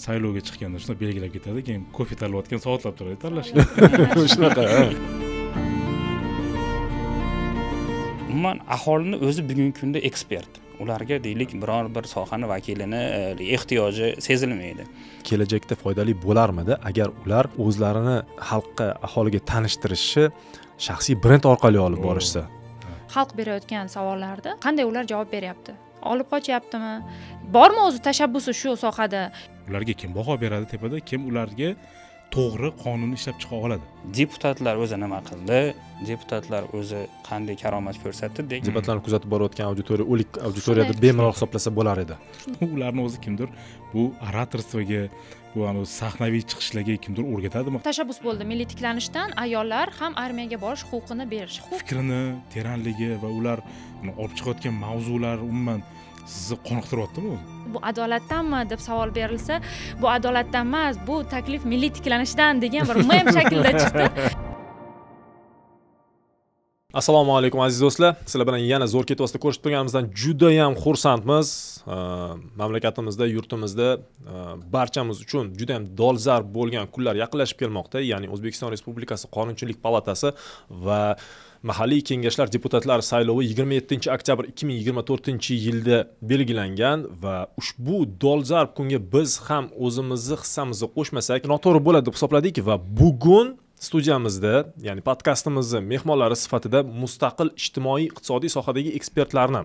saylovga chiqqanda shuni belgilab ketadi keyin kofe tanlayotgan soatlab turadi tanlashga shunaqa umuman aholini o'zi bugungi kunda ekspert ularga deylik biror bir sohani vakilini e, ehtiyoji sezilmaydi kelajakda foydali bo'larmidi agar ular o'zlarini xalqqa aholiga tanishtirishni shaxsiy brend orqali olib borishsa xalq berayotgan savollarda qanday ular javob beryapti olib qochyaptimi bormi o'zi tashabbusi shu sohada ularga kim baho beradi tepada kim ularga to'g'ri qonunni ishlab chiqa oladi deputatlar o'zi nima qildi deputatlar o'zi qanday karomat ko'rsatdi hmm. deputatlarni kuzatib borayotgan auditoriya o'lik auditoriyada bemalol hisoblasa bo'lar edi ularni o'zi kimdir bu oratorstvoga bu sahnaviy chiqishlarga kimdir o'rgatadimi tashabbus bo'ldi milliy tiklanishdan ayollar ham armiyaga borish huquqini berish fikrini teranligi va ular olib chiqayotgan mavzular umuman sizni qoniqtiryaptimi o'zi bu adolatdanmi deb savol berilsa bu adolatdan emas bu taklif milliy tiklanishdan degan bir mem shaklida chiqdi assalomu alaykum aziz do'stlar sizlar bilan yana zo'r ketvosda ko'rishib turganimizdan judayam xursandmiz mamlakatimizda yurtimizda barchamiz uchun judayam dolzarb bo'lgan kunlar yaqinlashib kelmoqda ya'ni o'zbekiston respublikasi qonunchilik palatasi va mahalliy kengashlar deputatlari saylovi 27 oktyabr 2024 yilda belgilangan va ushbu dolzarb kunga biz ham o'zimizni hissamizni qo'shmasak noto'g'ri bo'ladi deb hisobladik va bugun studiyamizda ya'ni podkastimizni mehmonlari sifatida mustaqil ijtimoiy iqtisodiy sohadagi ekspertlarni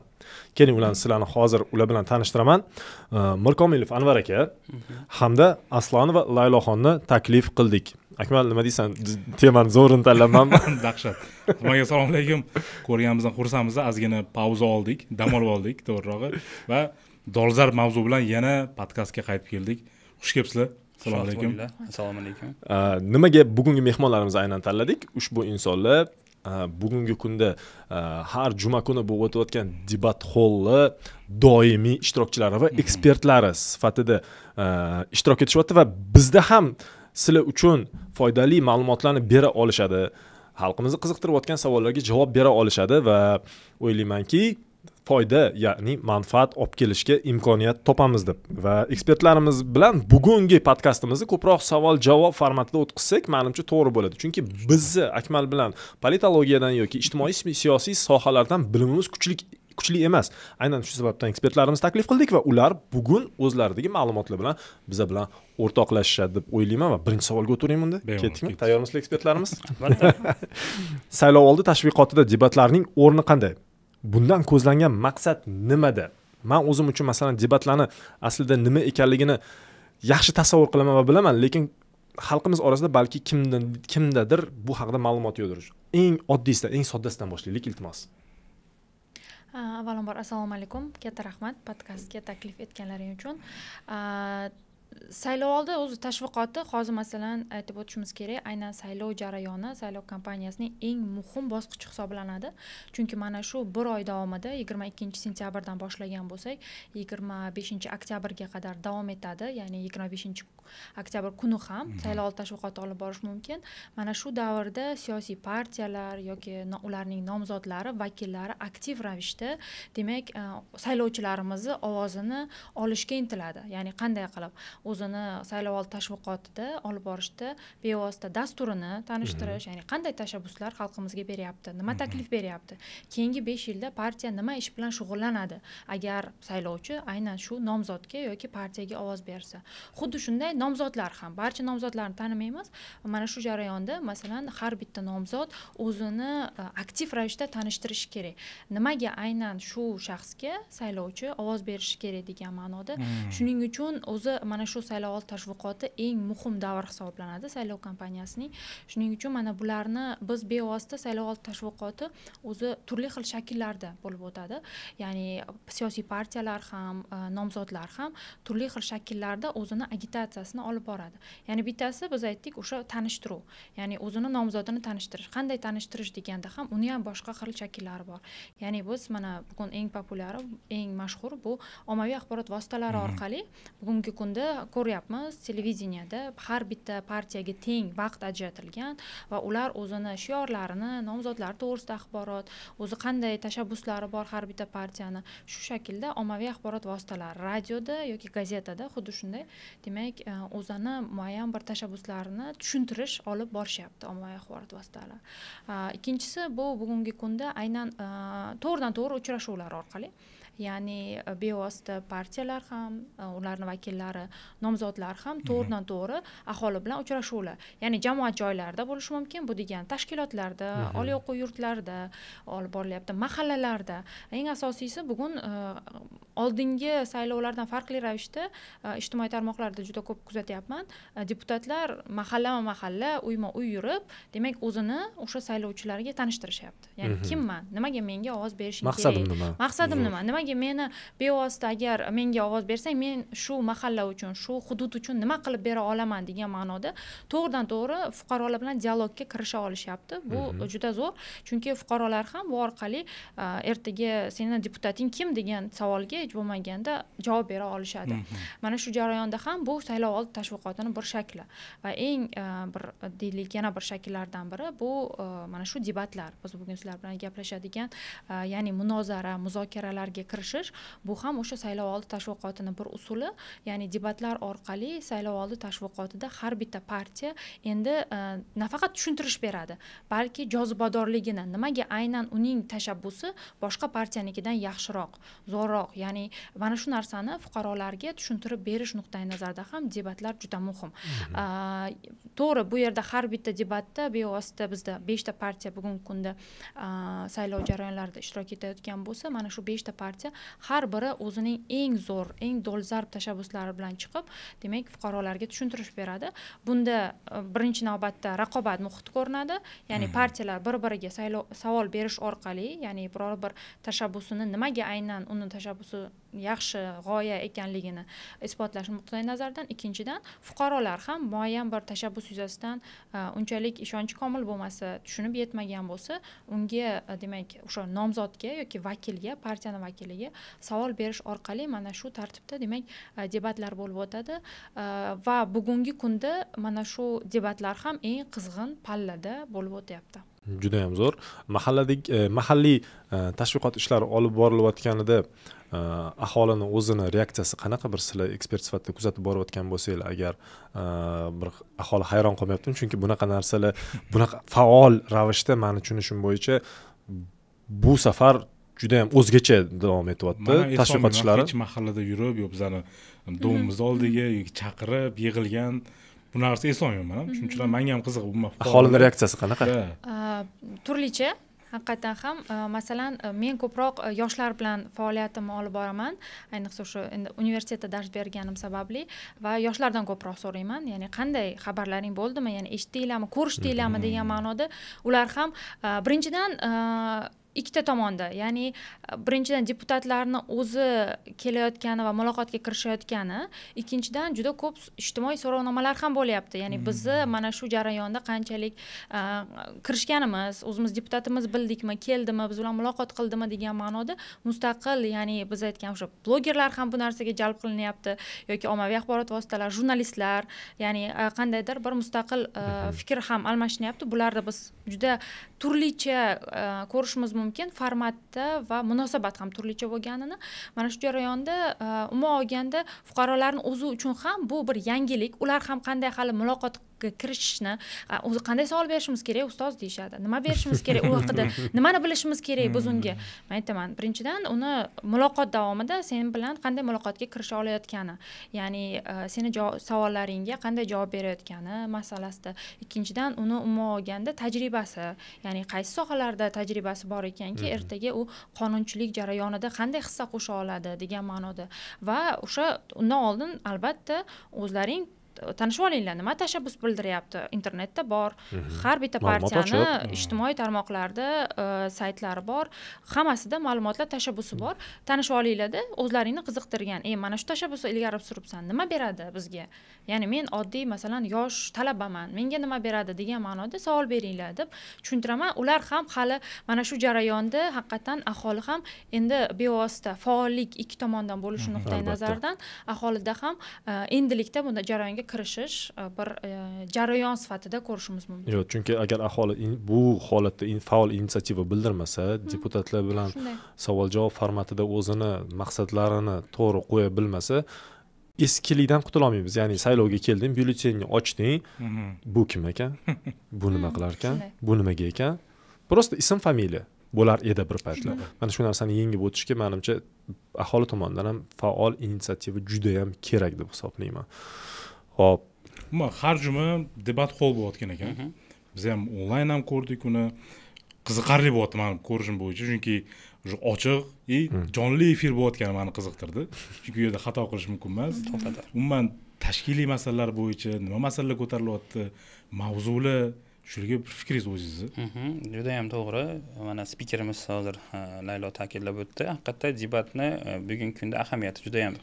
keling ularni sizlarni hozir ular bilan tanishtiraman mirkomilov anvar aka hamda aslanova layloxonni taklif qildik akmal nima deysan temani zo'rini tanlabman dahshat hammaga assalomu alaykum ko'rganimizdan xursandmiz ozgina pauza oldik dam olib oldik to'g'rirog'i va dolzarb mavzu bilan yana podkastga qaytib keldik xush kelibsizlar assalomu alaykum assalomu alaykum nimaga bugungi mehmonlarimizni aynan tanladik ushbu insonlar bugungi kunda har juma kuni bo'lib o'tayotgan debat holli doimiy ishtirokchilari va mhm. ekspertlari sifatida ishtirok etishyapti va bizda ham sizlar uchun foydali ma'lumotlarni bera olishadi xalqimizni qiziqtirayotgan savollarga javob bera olishadi va o'ylaymanki foyda ya'ni manfaat olib kelishga imkoniyat topamiz deb va ekspertlarimiz bilan bugungi podkastimizni ko'proq savol javob formatida o'tkazsak manimcha to'g'ri bo'ladi chunki bizni akmal bilan politologiyadan yoki ijtimoiy siyosiy sohalardan bilimimiz kuchli kuchli emas aynan shu sababdan ekspertlarimizni taklif qildik va ular bugun o'zlaridagi ma'lumotlar bilan biza bilan o'rtoqlashishadi deb o'ylayman va birinchi savolga o'tavering unda ketdikmi tayyormisizlar ekspertlarimiz saylov oldi tashviqotida debatlarning o'rni qanday bundan ko'zlangan maqsad nimada man o'zim uchun masalan debatlarni aslida nima ekanligini yaxshi tasavvur qilaman va bilaman lekin xalqimiz orasida balki kimdadir bu haqida ma'lumot yo'qdir eng oddiysidan eng soddasidan boshlaylik iltimos avvalambor assalomu alaykum katta rahmat podkastga taklif etganlaring uchun saylovoldi o'zi tashviqoti hozir masalan aytib o'tishimiz kerak aynan saylov jarayoni saylov kampaniyasining eng muhim bosqichi hisoblanadi chunki mana shu bir oy davomida yigirma ikkinchi sentyabrdan boshlagan bo'lsak yigirma beshinchi oktyabrga qadar davom etadi ya'ni yigirma beshinchi oktyabr kuni ham mhm. saylovoldi tashviqoti olib borish mumkin mana shu davrda siyosiy partiyalar yoki ularning nomzodlari vakillari aktiv ravishda demak e, saylovchilarimizni ovozini olishga intiladi ya'ni qanday qilib o'zini saylovoldi tashviqotida olib borishda bevosita dasturini tanishtirish mhm. ya'ni qanday tashabbuslar xalqimizga beryapti nima mhm. taklif beryapti keyingi besh yilda partiya nima ish bilan shug'ullanadi agar saylovchi aynan shu nomzodga yoki partiyaga ovoz bersa xuddi shunday nomzodlar ham barcha nomzodlarni tanimaymiz mana shu jarayonda masalan har bitta nomzod o'zini e, aktiv ravishda tanishtirishi kerak nimaga aynan shu shaxsga saylovchi ovoz berishi kerak degan ma'noda hmm. shuning uchun o'zi mana shu saylovoldi tashviqoti eng muhim davr hisoblanadi saylov kompaniyasining shuning uchun mana bularni biz bevosita saylovoldi tashviqoti o'zi turli xil shakllarda bo'lib o'tadi ya'ni siyosiy partiyalar ham e, nomzodlar ham turli xil shakllarda o'zini agitatsiya masalasini olib boradi ya'ni bittasi biz aytdik o'sha tanishtiruv ya'ni o'zini nomzodini tanishtirish qanday tanishtirish deganda ham uni ham boshqa xil shakllari bor ya'ni biz mana bugun eng populyari eng mashhur bu ommaviy axborot vositalari mm-hmm. orqali bugungi kunda ko'ryapmiz televideniyada har bitta partiyaga teng vaqt ajratilgan va ular o'zini shiorlarini nomzodlari to'g'risida axborot o'zi qanday tashabbuslari bor har bitta partiyani shu shaklda ommaviy axborot vositalari radioda yoki gazetada xuddi shunday demak o'zini muayyan bir tashabbuslarini tushuntirish olib borishyapti ommaviy axborot vositalari ikkinchisi bu bugungi kunda aynan to'g'ridan to'g'ri uchrashuvlar orqali ya'ni e, bevosita partiyalar ham e, ularni vakillari nomzodlar ham to'g'ridan mhm. to'g'ri aholi bilan uchrashuvlar ya'ni jamoat joylarida bo'lishi mumkin bu degani tashkilotlarda mhm. oliy o'quv yurtlarida olib borilyapti mahallalarda eng asosiysi bugun e, oldingi saylovlardan farqli ravishda ijtimoiy tarmoqlarda juda ko'p kuzatyapman deputatlar mahallama mahalla uyma uy yurib demak o'zini o'sha saylovchilarga tanishtirishyapti ya'ni mhm. kimman nimaga menga ovoz berishing kerak maqsadim nima maqsadim nima nimaga nimaga meni bevosita agar menga ovoz bersang men shu mahalla uchun shu hudud uchun nima qilib bera olaman degan ma'noda to'g'ridan to'g'ri fuqarolar bilan dialogga kirisha olishyapti bu mhm. juda zo'r chunki fuqarolar ham bu orqali e, ertaga seni deputating kim degan savolga hech bo'lmaganda javob bera olishadi mhm. mana shu jarayonda ham bu saylovoldi tashviqotini bir shakli va eng e, bir deylik yana bir shakllardan biri bu e, mana shu debatlar biz bugun sizlar bilan gaplashadigan ya'ni munozara muzokaralarga kirishish bu ham o'sha saylovoldi tashviqotini bir usuli ya'ni debatlar orqali saylovoldi tashviqotida har bitta partiya endi e, nafaqat tushuntirish beradi balki jozibadorligini nimaga aynan uning tashabbusi boshqa partiyanikidan yaxshiroq zo'rroq ya'ni mana shu narsani fuqarolarga tushuntirib berish nuqtai nazaridan ham debatlar juda muhim mm-hmm. e, to'g'ri bu yerda har bitta debatda bevosita bizda beshta partiya bugungi kunda e, saylov jarayonlarida ishtirok etayotgan bo'lsa mana shu beshta partiya bo'lsa har biri o'zining eng zo'r eng dolzarb tashabbuslari bilan chiqib demak fuqarolarga tushuntirish beradi bunda e, birinchi navbatda raqobat muhiti ko'rinadi ya'ni hmm. partiyalar bir biriga saylov savol berish orqali ya'ni biror bir tashabbusini nimaga aynan uni tashabbusi yaxshi g'oya ekanligini isbotlash nuqtai nazaridan ikkinchidan fuqarolar ham muayyan bir tashabbus yuzasidan e, unchalik ishonchi komil bo'lmasa tushunib yetmagan bo'lsa unga e, demak o'sha nomzodga yoki vakilga partiyani vakiliga savol berish orqali mana shu tartibda demak e, debatlar bo'lib o'tadi va bugungi kunda mana shu debatlar ham eng qizg'in pallada bo'lib o'tyapti judayam zo'r mahalladagi mahalliy tashviqot ishlari olib borilayotganida Э, aholini o'zini reaksiyasi qanaqa bir sizlar ekspert sifatida kuzatib borayotgan bo'lsanglar agar э, bir aholi hayron qolmayaptimi chunki bunaqa narsalar bunaqa faol ravishda mani tushunishim bo'yicha bu safar juda yam o'zgacha davom etyapti tashviqot ishlari hech mahallada yurib yo bizani domimizni oldiga yoki chaqirib yig'ilgan bu narsa eslolmayman man ham shuning uchun manga ham qiziq bu aholini reaksiyasi qanaqa turlicha haqiqatdan ham e, masalan e, men ko'proq e, yoshlar bilan faoliyatimni olib boraman ayniqsa o'sha endi universitetda dars berganim sababli va yoshlardan ko'proq so'rayman ya'ni qanday xabarlaring bo'ldimi ya'ni eshitdinglarmi ko'rishdinglarmi degan mm-hmm. ma'noda ular ham birinchidan ikkita tomonda ya'ni e, birinchidan deputatlarni o'zi kelayotgani va muloqotga kirishayotgani ikkinchidan juda ko'p ijtimoiy so'rovnomalar ham bo'lyapti ya'ni bizni mm-hmm. mana shu jarayonda qanchalik e, kirishganimiz o'zimiz deputatimiz bildikmi keldimi biz bilan muloqot qildimi degan ma'noda mustaqil ya'ni biz aytgan o'sha blogerlar ham bu narsaga jalb qilinyapti yoki ommaviy axborot vositalari jurnalistlar ya'ni e, qandaydir bir mustaqil mm-hmm. fikr ham almashinyapti bularni biz juda turlicha ko'rishimiz mumkin mumkin formatda va munosabat ham turlicha bo'lganini mana shu jarayonda e, umuman olganda fuqarolarni o'zi uchun ham bu bir yangilik ular ham qanday hali muloqot kirishishni o'zi qanday savol berishimiz kerak ustoz deyishadi nima berishimiz kerak u haqida nimani bilishimiz kerak biz unga man hmm. aytaman birinchidan uni muloqot davomida sen bilan qanday muloqotga kirisha olayotgani ya'ni e, seni savollaringga qanday javob berayotgani masalasida ikkinchidan uni umuman olganda tajribasi ya'ni qaysi sohalarda tajribasi bor ekanki hmm. ertaga u qonunchilik jarayonida qanday hissa qo'sha oladi degan ma'noda va o'sha undan oldin albatta o'zlaring tanishuv olinglar nima tashabbus bildiryapti internetda bor mhm. har bitta partiyani mhm. ijtimoiy tarmoqlarda e, saytlari bor hammasida ma'lumotlar tashabbusi bor tanishib olinglarda o'zlaringni qiziqtirgan ey mana shu tashabbusni ilgari suribsan nima beradi bizga ya'ni men oddiy masalan yosh talabaman menga nima beradi degan ma'noda savol beringlar deb tushuntiraman ular ham hali mana shu jarayonda haqiqatdan aholi ham endi bevosita faollik ikki tomondan bo'lishi mhm. nuqtai nazaridan aholida ham e, endilikda bunday jarayonga kirishish e, bir e, jarayon sifatida ko'rishimiz mumkin yo'q chunki agar aholi bu holatda faol inisiativa bildirmasa deputatlar bilan savol javob formatida o'zini maqsadlarini to'g'ri qo'ya bilmasa eskilikdan qutulolmaymiz ya'ni saylovga kelding byulletenni ochding bu kim ekan bu nima qilar ekan bu nimaga ekan просто ism familiya bo'lar edi bir paytlar mana shu narsani yengib o'tishga manimcha aholi tomonidan ham faol inisiativa judayam kerak deb hisoblayman ho'p umuman har juma debat hol bo'layotgan ekan mhmm. biz ham onlayn ham ko'rdik uni qiziqarli bo'lyapti mani ko'rishim bo'yicha chunki уже ochiq и mhmm. jonli efir bo'layotgani mani qiziqtirdi chunki u yerda xato qilish mumkin emas umuman tashkiliy masalalar bo'yicha nima masalalar ko'tarilyapti mavzuli shularga bir fikringiz o'zingizni mhmm. judayam to'g'ri mana spikerimiz hozir e, laylo ta'kidlab o'tdi haqiqatda debatni e, bugungi kunda ahamiyati judayam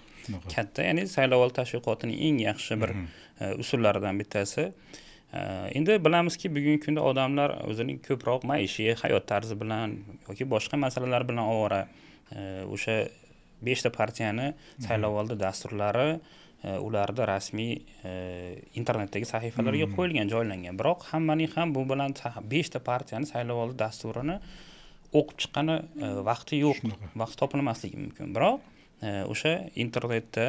katta ya'ni saylovoldi tashviqotining eng yaxshi bir mhm. e, usullaridan bittasi e, endi bilamizki bugungi kunda odamlar o'zining ko'proq maishiy hayot tarzi bilan yoki boshqa masalalar bilan ovora e, o'sha beshta partiyani mhm. saylovoldi dasturlari ularni rasmiy internetdagi sahifalarga mhm. qo'yilgan joylangan biroq hammaning ham bu bilan beshta partiyani saylovoldi dasturini o'qib chiqqani vaqti yo'q vaqt topilmasligi mumkin biroq Э, o'sha internetda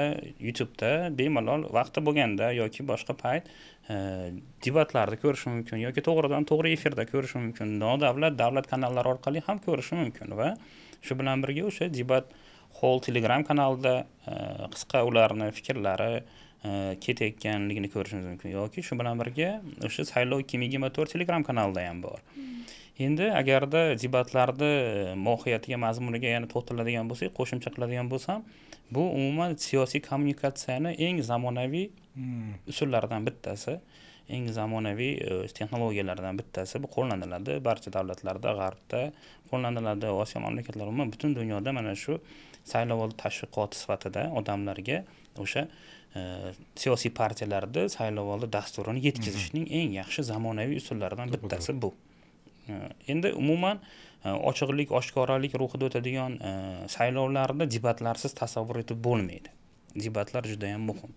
youtubeda bemalol vaqti bo'lganda yoki boshqa payt э, debatlarni ko'rish mumkin yoki to'g'ridan to'g'ri efirda ko'rish mumkin nodavlat davlat kanallari orqali ham ko'rish mumkin va shu bilan birga o'sha debat hall telegram kanalida э, qisqa ularni fikrlari ketayotganligini ko'rishimiz mumkin yoki shu bilan birga o'sha saylov ikki ming yigirma to'rt telegram kanalida ham bor hmm. endi agarda debatlarni e, mohiyatiga mazmuniga yana to'xtaladigan bo'lsak qo'shimcha qiladigan bo'lsam bu umuman siyosiy kommunikatsiyani eng zamonaviy hmm. usullaridan bittasi eng zamonaviy e, texnologiyalardan bittasi bu qo'llaniladi barcha davlatlarda g'arbda qo'llaniladi osiyo mamlakatlari umuman butun dunyoda mana shu saylovoldi tashviqoti sifatida odamlarga o'sha e, siyosiy partiyalarni saylovoldi dasturini yetkazishning hmm. eng yaxshi zamonaviy usullaridan bittasi bu endi umuman e, ochiqlik oshkoralik ruhida o'tadigan e, saylovlarni debatlarsiz tasavvur etib bo'lmaydi debatlar judayam muhim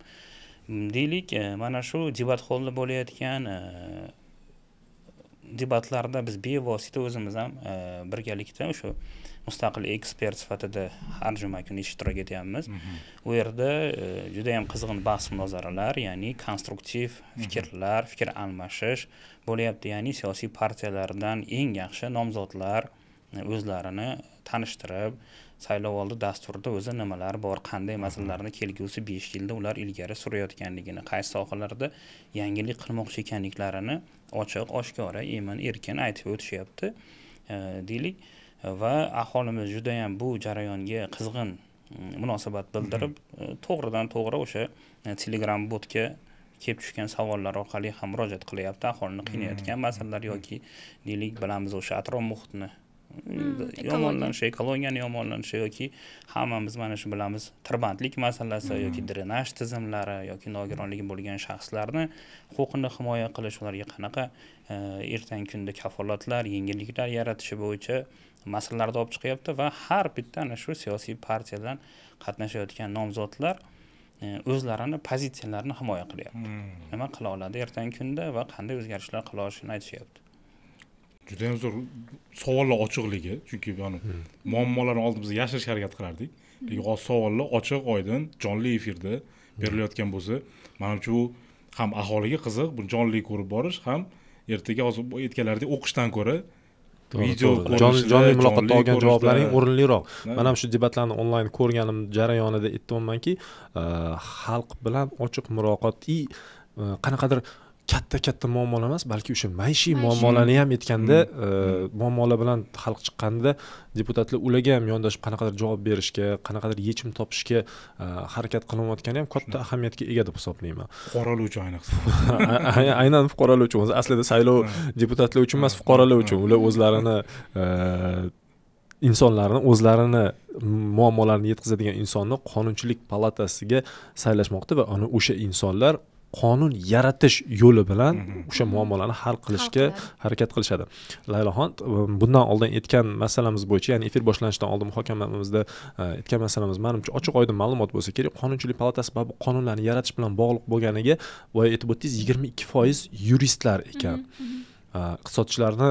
deylik e, mana shu debat holda bo'layotgan debatlarda biz bevosita o'zimiz ham e, birgalikda o'sha mustaqil ekspert sifatida har juma kuni ishtirok etyapmiz mhm. u yerda e, juda yam qizg'in bahs munozaralar ya'ni konstruktiv mhm. fikrlar fikr almashish bo'lyapti ya'ni siyosiy partiyalardan eng yaxshi nomzodlar e, o'zlarini tanishtirib saylovoldi dasturida o'zi nimalar bor qanday mhm. masalalarni kelgusi besh yilda ular ilgari surayotganligini qaysi sohalarda yangilik qilmoqchi ekanliklarini ochiq oshkora emin erkin aytib o'tishyapti e, deylik va aholimiz judayam bu jarayonga qizg'in mm, munosabat bildirib e, to'g'ridan to'g'ri o'sha e, telegram botga kelib tushgan savollar orqali ham murojaat qilyapti aholini qiynayotgan mm-hmm. masalalar yoki deylik bilamiz o'sha atrof muhitni Hmm, yomonlanishi ekologiyani yomonlanishi yoki hammamiz mana shu bilamiz tirbandlik masalasi hmm. yoki drenaj tizimlari yoki nogironligi bo'lgan shaxslarni huquqini himoya qilish ularga qanaqa e, ertangi kunda kafolatlar yengilliklar yaratishi bo'yicha masalalarni olib chiqyapti va har bitta ana shu siyosiy partiyadan qatnashayotgan nomzodlar e, o'zlarini pozitsiyalarini himoya qilyapti hmm. nima qila oladi ertangi kunda va qanday o'zgarishlar qila olishini aytishyapti juda yam zo'r savollar ochiqligi chunki yani hmm. muammolarni oldimizda yashirishga harakat qilardik hmm. lekin hozir savollar ochiq oydin jonli efirda berilayotgan bo'lsa manimcha bu ham aholiga qiziq buni jonli ko'rib borish ham ertaga hozir aytganlaridek o'qishdan ko'ra video jonli muloqotda olgan javoblaring o'rinliroq man ham shu debatlarni onlayn ko'rganim jarayonida aytyapmanki uh, xalq bilan ochiq muloqot и uh, qanaqadir uh, katta katta muammolar emas balki o'sha maishiy muammolarni ham aytganda hmm. e, muammolar bilan xalq chiqqanda deputatlar ularga ham yondashib qanaqadir javob berishga qanaqadir yechim topishga e, harakat qilinayotgani ham katta ahamiyatga ega deb hisoblayman fuqarolar uchun ayniqsa aynan fuqarolar uchun o'zi aslida saylov deputatlar uchun emas fuqarolar uchun ular o'zlarini e, insonlarni o'zlarini muammolarini yetkazadigan insonni qonunchilik palatasiga saylashmoqda va ana o'sha insonlar qonun yaratish yo'li bilan mhm. Mhm. o'sha muammolarni hal qilishga harakat qilishadi laylaxon e, bundan oldin aytgan masalamiz bo'yicha ya'ni efir boshlanishidan oldin muhokamamizda e, aytgan masalamiz manimcha ochiq oydin ma'lumot bo'lsa kerak qonunchilik palatasi bu qonunlarni yaratish bilan bog'liq bo'lganiga boya aytib o'tdingiz yigirma ikki foiz yuristlar ekan mhm, e, iqtisodchilarni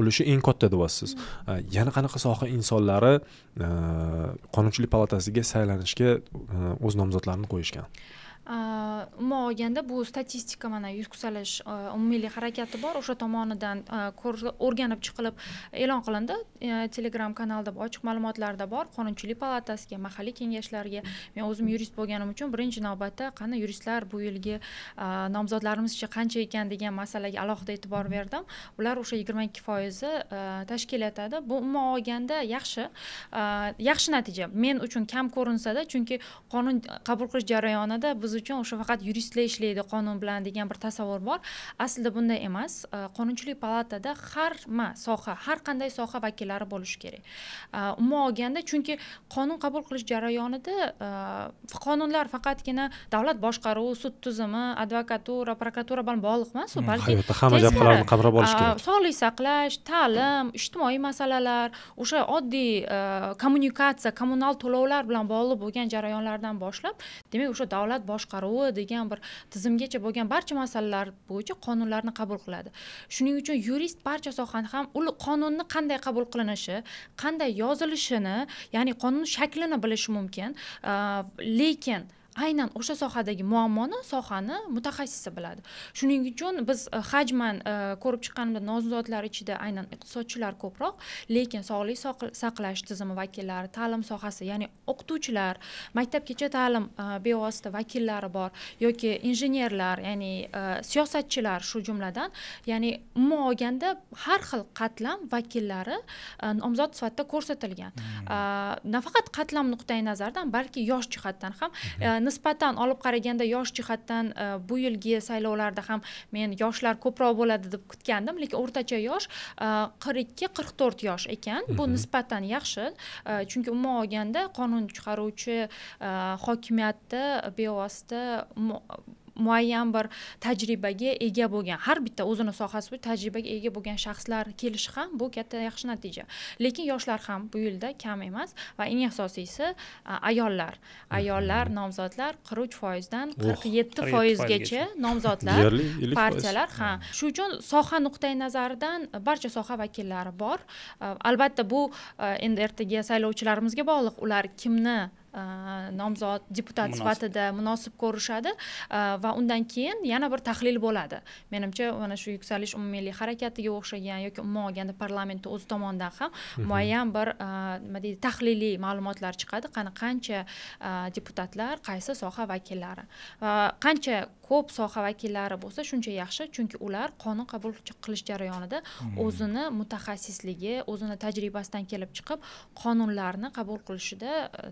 ulushi eng katta deyapsiz yana qanaqa soha insonlari qonunchilik palatasiga saylanishga o'z nomzodlarini qo'yishgan umuman olganda bu statistika mana yuksalish umumiylik harakati bor o'sha tomonidan o'rganib chiqilib e'lon qilindi telegram kanalda ochiq ma'lumotlarda bor qonunchilik palatasiga mahalliy kengashlarga men o'zim yurist bo'lganim uchun birinchi navbatda qani yuristlar bu yilgi nomzodlarimizcha qancha ekan degan masalaga alohida e'tibor berdim ular o'sha yigirma ikki foizni tashkil etadi bu umuman olganda yaxshi yaxshi natija men uchun kam ko'rinsada chunki qonun qabul qilish jarayonida biz uchun o'sha faqat yuristlar ishlaydi qonun bilan degan bir tasavvur bor aslida bunday emas e, qonunchilik palatada harma soha har qanday soha vakillari bo'lishi kerak e, umuman olganda chunki qonun qabul qilish jarayonida e, qonunlar faqatgina davlat boshqaruvi sud tizimi advokatura prokuratura bilan bog'liq emas u hmm, balki hayotda hamma jabhalarni qamrab olish kerak sog'liq saqlash ta'lim ijtimoiy masalalar o'sha oddiy kommunikatsiya kommunal to'lovlar bilan bog'liq bo'lgan jarayonlardan boshlab demak o'sha davlat bosh boshqaruvi degan bir tizimgacha bo'lgan barcha masalalar bo'yicha qonunlarni qabul qiladi shuning uchun yurist barcha sohani ham u qonunni qanday qabul qilinishi qanday yozilishini ya'ni qonun shaklini bilishi mumkin lekin aynan o'sha sohadagi muammoni sohani mutaxassisi biladi shuning uchun biz e, hajman e, ko'rib chiqqanimda nomzodlar ichida aynan iqtisodchilar ko'proq lekin sog'liq saqlash tizimi vakillari ta'lim sohasi ya'ni o'qituvchilar maktabgacha ta'lim e, bevosita vakillari bor yoki injenerlar ya'ni siyosatchilar shu jumladan ya'ni umuman olganda har xil qatlam vakillari nomzod sifatida ko'rsatilgan mm. nafaqat qatlam nuqtai nazaridan balki yosh jihatdan ham mm-hmm. nisbatan olib qaraganda yosh jihatdan e, bu yilgi saylovlarda ham men yoshlar ko'proq bo'ladi deb kutgandim lekin o'rtacha yosh e, qirq ikki qirq to'rt yosh ekan bu mhm. nisbatan yaxshi e, chunki umuman olganda qonun chiqaruvchi hokimiyatda bevosita muayyan bir tajribaga ega bo'lgan har bitta o'zini sohasi bo'yicha tajribaga ega bo'lgan shaxslar kelishi ham bu katta yaxshi natija lekin yoshlar ham bu yilda kam emas va eng asosiysi ayollar mhm. ayollar nomzodlar qirq uch foizdan oh, qirq yetti foizgacha nomzodlar partiyalar ha shuning uchun soha nuqtai nazaridan barcha soha vakillari bor albatta bu endi ertaga saylovchilarimizga bog'liq ular kimni nomzod deputat sifatida munosib ko'rishadi va undan keyin yana bir tahlil bo'ladi menimcha mana shu yuksalish umummilliy harakatiga o'xshagan yoki umuman olganda parlamentni o'zi tomonidan ham muayyan bir nima deydi tahliliy ma'lumotlar chiqadi qani qancha deputatlar qaysi soha vakillari va qancha ko'p soha vakillari bo'lsa shuncha yaxshi chunki ular qonun qabul qilish jarayonida o'zini mutaxassisligi o'zini tajribasidan kelib chiqib qonunlarni qabul qilishida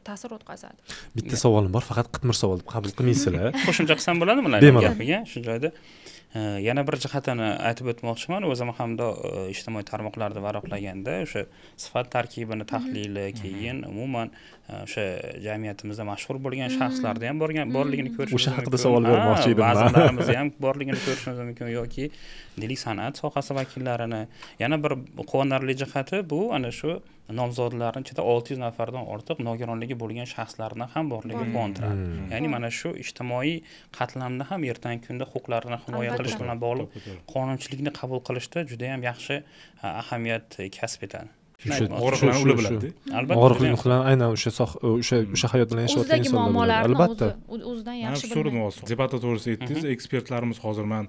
ta'sir qolishadi bitta savolim bor faqat qitmir savol deb qabul qilmaysizlar qo'shimcha qilsam bo'ladimi ularni gapiga shu joyda yana bir jihatini aytib o'tmoqchiman o'zim hamda e, ijtimoiy tarmoqlarda varaqlaganda o'sha sifat tarkibini mhm. tahlili mhm. keyin umuman e, o'sha jamiyatimizda mashhur bo'lgan mhm. shaxslarda ham borgan borligini ko'rish o'sha haqida savol bermoqchi edim vazirlarimizni ham borligini ko'rishimiz mumkin yoki deylik san'at sohasi vakillarini yana bir quvonarli jihati bu ana shu nomzodlarni ichida olti yuz nafardan ortiq nogironligi bo'lgan shaxslarni ham borligi quvontiradi hmm. hmm. ya'ni mana shu ijtimoiy qatlamda ham ertangi kunda huquqlarini himoya qilish bilan bog'liq qonunchilikni qabul qilishda juda yam yaxshi e, ahamiyat e, kasb etadi og'riqli ular albatta aynan o'sha e, o'sha hmm. o'sha hayot bilan yashayotgan o'zidagi muammolarni albatta o'zidan yaxshi so'radim hozir debatda to'g'risida aytdingiz hmm. ekspertlarimiz hozir man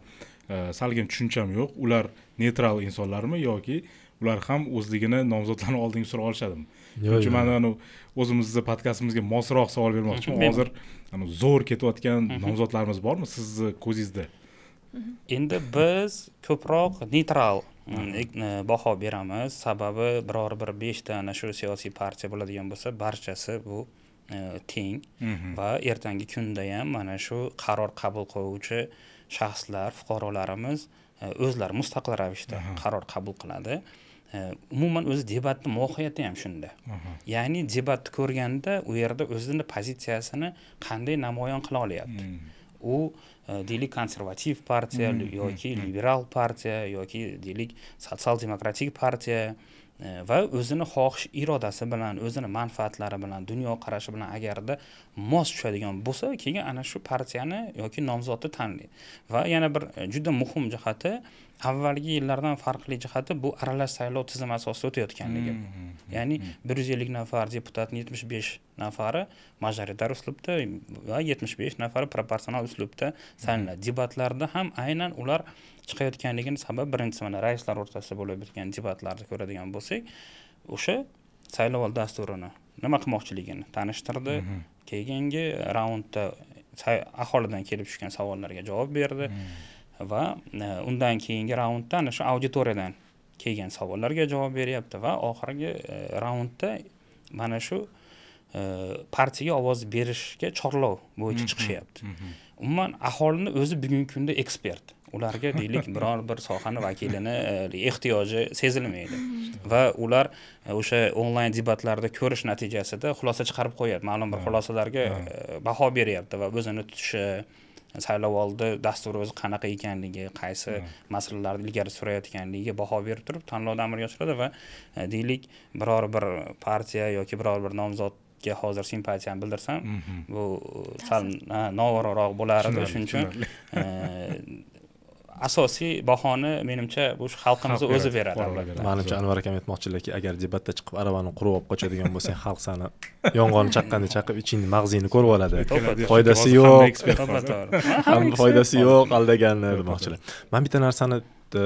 salgina tushuncham yo'q ular neytral insonlarmi yoki ular ham o'zligini nomzodlarni oldinga sura olishadimi shuning uchun man o'zimizni podkastimizga mosroq savol bermoqchiman hozir zo'r ketayotgan nomzodlarimiz bormi sizni ko'zingizda endi biz ko'proq neytral mm, e, baho beramiz sababi biror bir beshta ana shu siyosiy partiya bo'ladigan bo'lsa barchasi bu e, teng mhm. va ertangi kunda ham mana shu qaror qabul qiluvchi shaxslar fuqarolarimiz e, o'zlari mustaqil ravishda qaror qabul qiladi Э, umuman o'zi debatni mohiyati ham shunda ya'ni debatni ko'rganda u yerda o'zini pozitsiyasini qanday namoyon qila olyapti u э, deylik konservativ partiya yoki liberal partiya yoki deylik sotsial demokratik partiya э, va o'zini xohish irodasi bilan o'zini manfaatlari bilan dunyoqarashi bilan agarda mos tushadigan bo'lsa keyin ana shu partiyani yoki nomzodni tanlaydi va yana bir e, juda muhim jihati avvalgi yillardan farqli jihati bu aralash saylov tizimi asosida o'tayotganligi hmm, hmm, hmm, ya'ni bir yuz ellik nafar deputatni yetmish besh nafari majoritar uslubda va yetmish besh nafari proporsional uslubda saylanadi debatlarda ham aynan ular chiqayotganligini sabab birinchisi mana raislar o'rtasida bo'lib o'tgan debatlarni ko'radigan bo'lsak o'sha saylovoldi dasturini nima qilmoqchiligini tanishtirdi keyingi raundda aholidan kelib tushgan savollarga javob berdi hmm. va e, undan keyingi raundda ana shu auditoriyadan kelgan savollarga javob beryapti va oxirgi e, raundda mana shu e, partiyaga ovoz berishga chorlov bo'yicha mhm, chiqishyapti mhm, mhm. umuman aholini o'zi bugungi kunda ekspert ularga deylik biror bir sohani vakilini ehtiyoji sezilmaydi va ular o'sha onlayn debatlarda ko'rish natijasida xulosa chiqarib qo'yadi ma'lum bir xulosalarga baho beryapti va o'zini tutishi oldi dasturi o'zi qanaqa ekanligi qaysi hmm. masalalarni ilgari surayotganligiga baho berib turib tanlovni amalga oshiradi va e, deylik biror bir partiya yoki biror bir nomzod hozir simpatiyamni bildirsam mhm. bu e, sal noo'rinroq bo'lar edi shuning uchun asosiy bahoni menimcha bu xalqimiz o'zi beradi albatta manimcha anvar akam aytmoqchilarki agar debatda chiqib aravani qurib olib qochadigan bo'lsang xalq sani yong'og'ini chaqqanda chaqib ichingni mag'zingni ko'rib oladi foydasi yo'q foydasi yo'q aldaganni demoqchilar man bitta narsani e,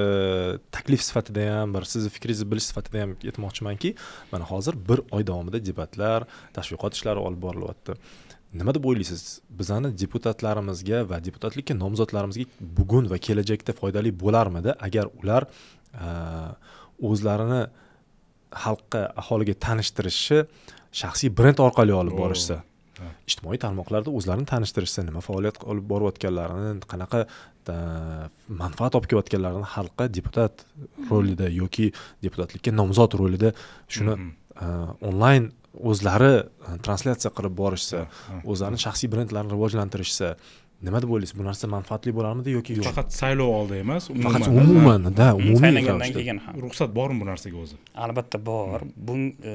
taklif sifatida ham bir sizni fikringizni bilish sifatida ham aytmoqchimanki mana hozir bir oy davomida debatlar tashviqot ishlari olib borilyapti nima deb o'ylaysiz bizani deputatlarimizga va deputatlikka nomzodlarimizga bugun va kelajakda foydali bo'larmidi agar ular e, o'zlarini xalqqa aholiga tanishtirishni shaxsiy brend orqali olib borishsa ijtimoiy tarmoqlarda o'zlarini tanishtirishsa nima faoliyat olib borayotganlarini qanaqa e, manfaat olib kelayotganlarini xalqqa deputat hmm. rolida yoki deputatlikka nomzod rolida shuni hmm. e, onlayn o'zlari e, translyatsiya qilib borishsa o'zlarini shaxsiy brendlarini rivojlantirishsa nima deb o'ylaysiz bu narsa manfaatli bo'larmidi yoki yo'q faqat saylov oldi emas faqat umuman da umumiy saylangandan keyin ham ruxsat bormi bu narsaga o'zi albatta bor hmm. bu e,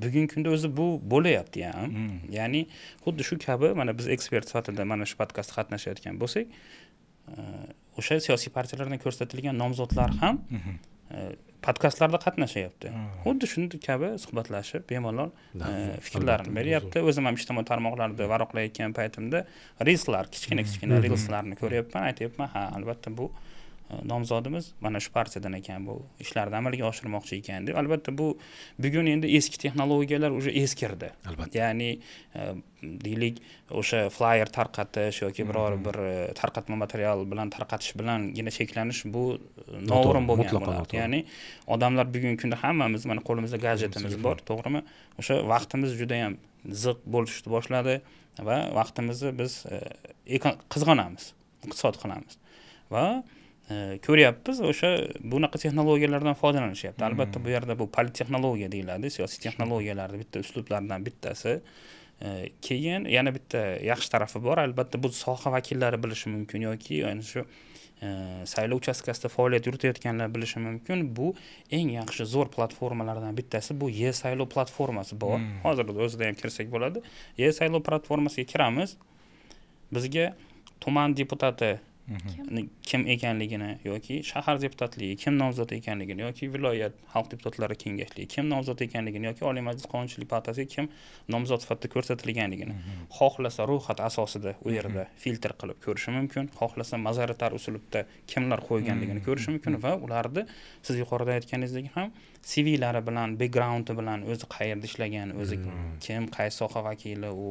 bugungi kunda o'zi bu bo'lyapti ham ya'ni xuddi shu kabi mana biz ekspert sifatida mana shu podkastda qatnashayotgan bo'lsak e, o'sha siyosiy partiyalardan ko'rsatilgan nomzodlar ham hmm. podkastlarda qatnashyapti hmm. xuddi shunday kabi suhbatlashib bemalol e, fikrlarini beryapti o'zim ham ijtimoiy tarmoqlarda varoqlayotgan paytimda rilslar kichkina kichkina hmm. rilslarni hmm. ko'ryapman aytyapman ha albatta bu Э, nomzodimiz mana shu partiyadan ekan bu ishlarni amalga oshirmoqchi ekan deb albatta bu bugun endi eski texnologiyalar уже eskirdi albatta ya'ni e, deylik o'sha flayer tarqatish yoki biror bir e, tarqatma material bilan tarqatish bilangina cheklanish bu noo'rin bo'lgan ya'ni odamlar bugungi kunda hammamiz mana qo'limizda gadjetimiz bor to'g'rimi o'sha vaqtimiz judayam ziq bo'lishni boshladi va vaqtimizni biz e, qizg'onamiz iqtisod qilamiz va Э, ko'ryapmiz o'sha bunaqa texnologiyalardan foydalanishyapti albatta bu hmm. yerda bu politexnologiya deyiladi siyosiy texnologiyalarni bitta uslublaridan bittasi keyin yana bitta yaxshi tarafi bor albatta bu soha vakillari bilishi mumkin yoki ana shu e, saylov uchastkasida faoliyat yuritayotganlar bilishi mumkin bu eng yaxshi zo'r platformalardan bittasi bu e saylov platformasi bor hmm. hozirda o'zida ham kirsak bo'ladi e saylov platformasiga kiramiz bizga tuman deputati kim ekanligini yoki shahar deputatligi kim nomzod ekanligini yoki viloyat xalq deputatlari kengashligi kim nomzod ekanligini yoki oliy majlis qonunchilik palatasiga kim nomzod sifatida ko'rsatilganligini xohlasa ro'yxat asosida u yerda filtr qilib ko'rishi mumkin xohlasa mazaritar uslubda kimlar qo'yganligini ko'rishi mumkin va ularni siz yuqorida aytganingizdek ham cvlari bilan backgroundi bilan o'zi qayerda ishlagan o'zi kim qaysi soha vakili u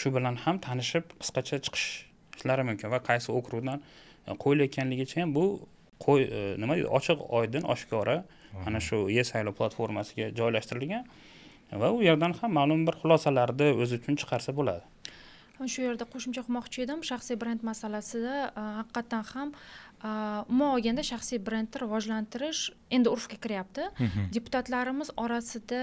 shu bilan ham tanishib qisqacha chiqish ishlari mumkin va qaysi okrugdan e, qo'yilayotganligicha ham bu qo'y e, nima deydi ochiq oydin oshkora ana shu e saylov platformasiga joylashtirilgan va u yerdan ham ma'lum bir xulosalarni o'zi uchun chiqarsa bo'ladi shu yerda qo'shimcha qilmoqchi edim shaxsiy brend masalasida e, haqiqatdan ham umuman olganda shaxsiy brendni rivojlantirish endi urfga kiryapti deputatlarimiz orasida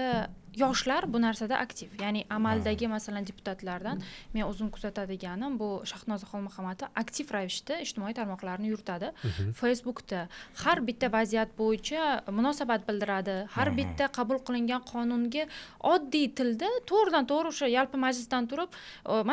yoshlar bu narsada aktiv ya'ni amaldagi masalan deputatlardan men o'zim kuzatadiganim bu shahnoza xolmuhamadova aktiv ravishda ijtimoiy tarmoqlarni yuritadi mhm. facebookda har bitta vaziyat bo'yicha munosabat bildiradi har bitta qabul qilingan qonunga oddiy tilda to'g'ridan to'g'ri o'sha yalpi majlisdan turib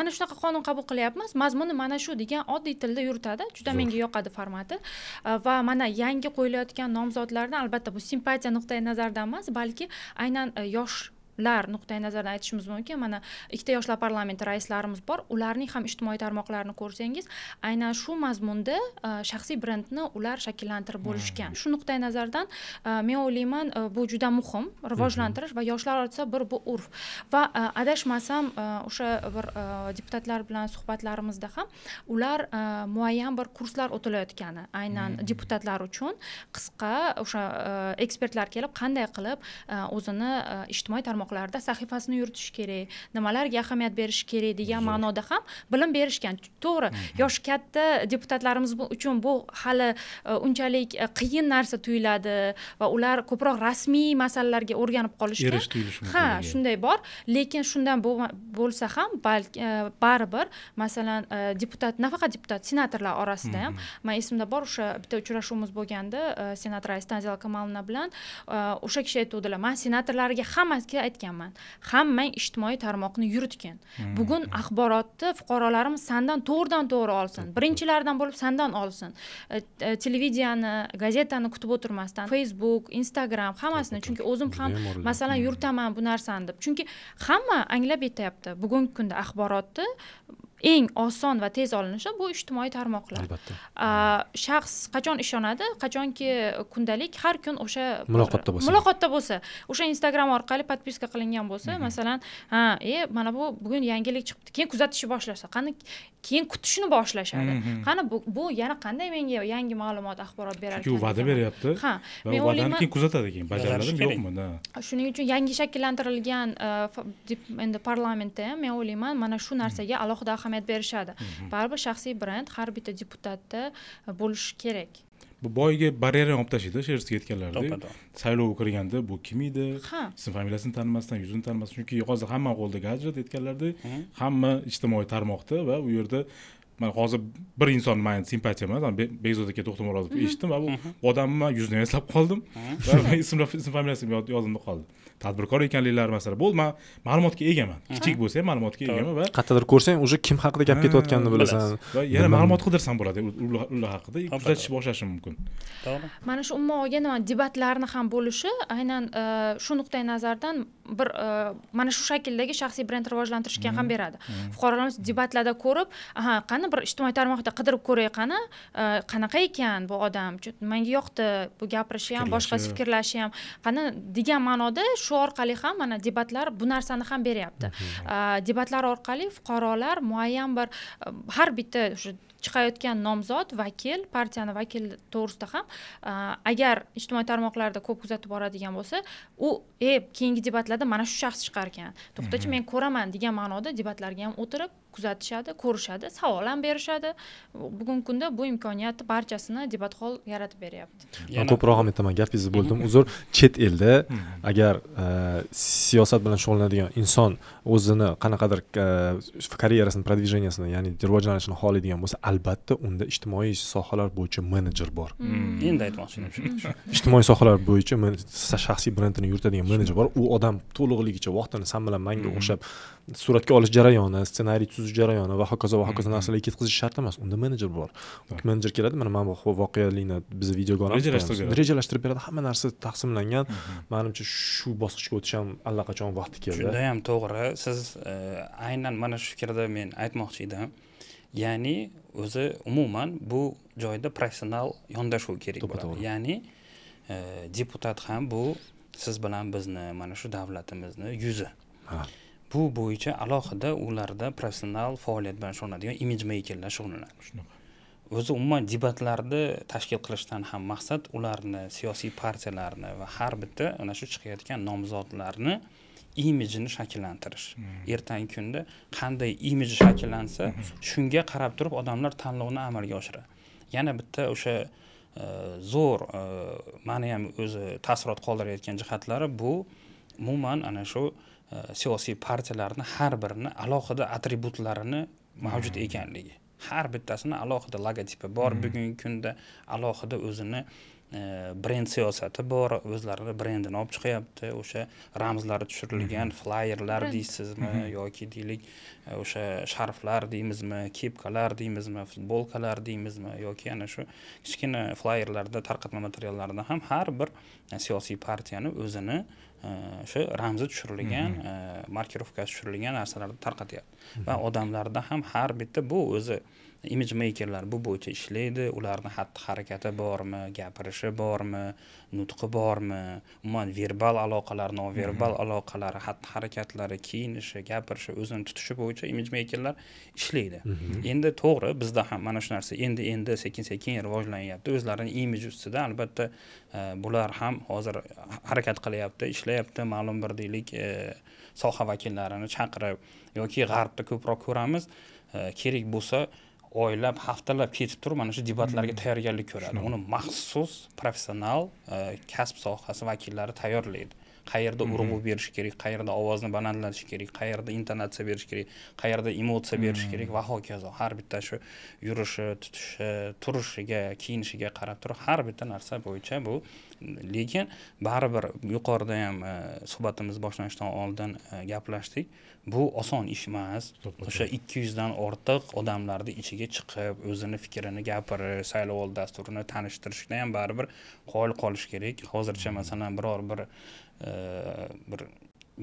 mana shunaqa qonun qabul qilyapmiz mazmuni mana shu degan oddiy tilda yuritadi juda menga yoqadi formati e, va mana yangi qo'yilayotgan nomzodlarni albatta bu simpatiya nuqtai nazaridan emas balki aynan e, yosh lar nuqtai nazaridan aytishimiz mumkin mana ikkita yoshlar parlamenti raislarimiz bor ularning ham ijtimoiy tarmoqlarini ko'rsangiz aynan shu mazmunda e, shaxsiy brendni ular shakllantirib bo'lishgan shu nuqtai nazardan e, men o'ylayman e, bu juda muhim rivojlantirish va yoshlar orasida bir bu urf va adashmasam o'sha bir deputatlar bilan suhbatlarimizda ham ular muayyan bir kurslar o'tilayotgani aynan hmm. deputatlar uchun qisqa o'sha ekspertlar kelib qanday qilib o'zini ijtimoiy tarmoq tarmoqlarda sahifasini yuritish kerak nimalarga ahamiyat berish kerak degan ma'noda ham bilim berishgan to'g'ri mhm. yoshi katta deputatlarimiz uchun bu hali e, unchalik e, qiyin narsa tuyuladi va ular ko'proq rasmiy masalalarga o'rganib qolishgan erish tuyulishi mumkin ha shunday bor lekin shundan bo'lsa ham balki e, baribir masalan deputat nafaqat deputat senatorlar orasida ham mhm. man esimda bor o'sha bitta uchrashuvimiz bo'lganda senator rais tanzila kamalovna bilan o'sha kishi aytuvdilar man senatorlarga hammasiga aytganman hammang ijtimoiy tarmoqni yuritgin hmm. bugun axborotni fuqarolarimiz sandan to'g'ridan to'g'ri olsin birinchilardan bo'lib sandan olsin e, e, televideniyani gazetani kutib o'tirmasdan facebook instagram hammasini chunki o'zim ham masalan yuritaman bu narsani deb chunki hamma anglab yetyapti bugungi kunda axborotni eng oson va tez olinishi bu ijtimoiy tarmoqlar albatta shaxs qachon ishonadi qachonki kundalik har kun o'sha muloqotda bo'lsa muloqotda bo'lsa o'sha instagram orqali podpiska qilingan bo'lsa mhm. masalan ha e mana bu bugun yangilik chiqibdi keyin kuzatishni boshlasa qani keyin kutishni boshlashadi mhm, mhm. qani bu yana qanday menga yangi ma'lumot axborot berar chunki u va'da beryapti ha men o'ylayman keyin kuzatadi keyin bajaradimi yo'qmi shuning uchun yangi shakllantirilgan e, endi parlamentda ham men o'ylayman mana shu narsaga alohida ahamiyat ahamiyat berishadi mhm. baribir shaxsiy brend har bitta deputatda e, bo'lishi kerak bu boyagi barrerani olib tashlaydida o'sha yerga aytganlaridek saylovga kirganda bu kim edi ha ism familiyasini tanimasdan yuzini tanimasdan chunki hozir hamma qo'lida gadjet aytganlaridek mhm. hamma ijtimoiy tarmoqda va u yerda man hozir bir inson mani simpatiyam emas bekzod aka to'xtamurodov eshitdim va bu odamni man yuzini ham eslab qoldim va ism familiyasi yodimda qoldi tadbirkor ekanliklari masalan bo'ldi man ma'lumotga egaman kichik bo'lsa ham ma'lumotga egaman va qayerdadir ko'rsang уже kim haqida gap ketayotganini bilasan va yana ma'lumot qidirsam bo'ladi ular haqida kuzatish boshlashim mumkin to'g'ri mana shu umuman olganda mana debatlarni ham bo'lishi aynan e, shu nuqtai nazardan bir e, mana shu shakldagi shaxsiy brend rivojlantirishga ham beradi fuqarolarimiz debatlarda ko'rib aha qani bir ijtimoiy tarmoqda qidirib ko'ray qani e, qanaqa ekan bu odam manga yoqdi bu gapirishi ham boshqasi fikrlashi ham qani degan ma'noda shu orqali ham mana debatlar bu narsani ham beryapti mhm. e, debatlar orqali fuqarolar muayyan bir e, har bitta o'sha chiqayotgan nomzod vakil partiyani vakili to'g'risida ham agar ijtimoiy tarmoqlarda ko'p kuzatib boradigan bo'lsa u e keyingi debatlarda mana shu shaxs chiqarkan to'xtachi mhm. men ko'raman degan ma'noda debatlarga ham o'tirib kuzatishadi ko'rishadi savol ham berishadi bugungi kunda bu imkoniyatni barchasini debat hol yaratib beryapti man ko'proq ham aytaman gapingizni bo'ldim uzr chet elda hmm. agar e, siyosat bilan shug'ullanadigan inson o'zini qanaqadir e, karyerasini продвижениясini ya'ni rivojlanishini xohlaydigan bo'lsa albatta unda ijtimoiy sohalar bo'yicha menejer bor hmm. Hmm. endi aytmoqchi ijtimoiy sohalar bo'yicha shaxsiy brendini yuritadigan menejer bor u odam to'lig'ligicha vaqtini san bilan manga o'xshab suratga olish jarayoni ssenariy tuzish jarayoni va hokazo va hokazo mhm. narsalarga ketkazish shart emas unda menejer bor menejer keladi mana mana bu voqelikni biz videoga olamiz rejalashtirib rejalashtirib beradi hamma narsa taqsimlangan mhm. manimcha shu bosqichga o'tish ham allaqachon vaqti keldi judayam to'g'ri siz e, aynan mana shu fikrda men aytmoqchi edim ya'ni o'zi umuman bu joyda professional yondashuv kerak bo'ladi ya'ni e, deputat ham bu siz bilan bizni mana shu davlatimizni yuzi bu bo'yicha alohida ularda professional faoliyat bilan shug'ullanadigan imij meykerlar shug'ullanadi shunaqa o'zi umuman debatlarni tashkil qilishdan ham maqsad ularni siyosiy partiyalarni va har bitta ana shu chiqayotgan nomzodlarni imijini shakllantirish hmm. ertangi kunda qanday imij shakllansa hmm. shunga qarab turib odamlar tanlovni amalga oshiradi yana bitta o'sha e, zo'r e, mani ham o'zi taassurot qoldirayotgan jihatlari bu umuman ana shu E, siyosiy partiyalarni har birini alohida atributlarini mavjud hmm. ekanligi har bittasini alohida logotipi bor hmm. bugungi kunda alohida o'zini e, brend siyosati bor o'zlarini brendini olib chiqyapti o'sha ramzlari tushirilgan hmm. flayerlar deysizmi yoki deylik e, o'sha sharflar deymizmi kepkalar deymizmi futbolkalar deymizmi yoki ana shu kichkina flayerlarda tarqatma materiallarda ham har bir siyosiy partiyani o'zini o'sha э, ramzi tushirilgan markirovkasi э, tushirilgan narsalarni tarqatyapti va odamlarda ham har bitta bu o'zi imij meykerlar bu bo'yicha ishlaydi ularni xatti harakati bormi gapirishi bormi nutqi bormi umuman verbal aloqalar noverbal mhm. aloqalar xatti harakatlari kiyinishi gapirishi o'zini tutishi bo'yicha imij meykerlar ishlaydi mhm. endi to'g'ri bizda ham mana shu narsa endi endi sekin sekin rivojlanyapti o'zlarini imiji ustida albatta e, bular ham hozir harakat qilyapti ishlayapti ma'lum bir deylik e, soha vakillarini chaqirib yoki g'arbda ko'proq ko'ramiz e, kerak bo'lsa oylab haftalab ketib turib mana shu debatlarga hmm. tayyorgarlik ko'radi uni maxsus professional e, kasb sohasi vakillari tayyorlaydi qayerda hmm. urg'u berish kerak qayerda ovozni balandlatish kerak qayerda intonatsiya berish kerak qayerda emotsiya berish kerak va hokazo har bitta shu yurishi tutishi turishiga kiyinishiga qarab turib har bitta narsa bo'yicha bu lekin baribir yuqorida ham e, suhbatimiz boshlanishidan oldin e, gaplashdik bu oson ish emas o'sha ikki yuzdan ortiq odamlarni ichiga chiqib o'zini fikrini gapirish saylovoldi dasturini tanishtirishda ham baribir qoyil qolish kerak hozircha hmm. masalan biror bir e, bir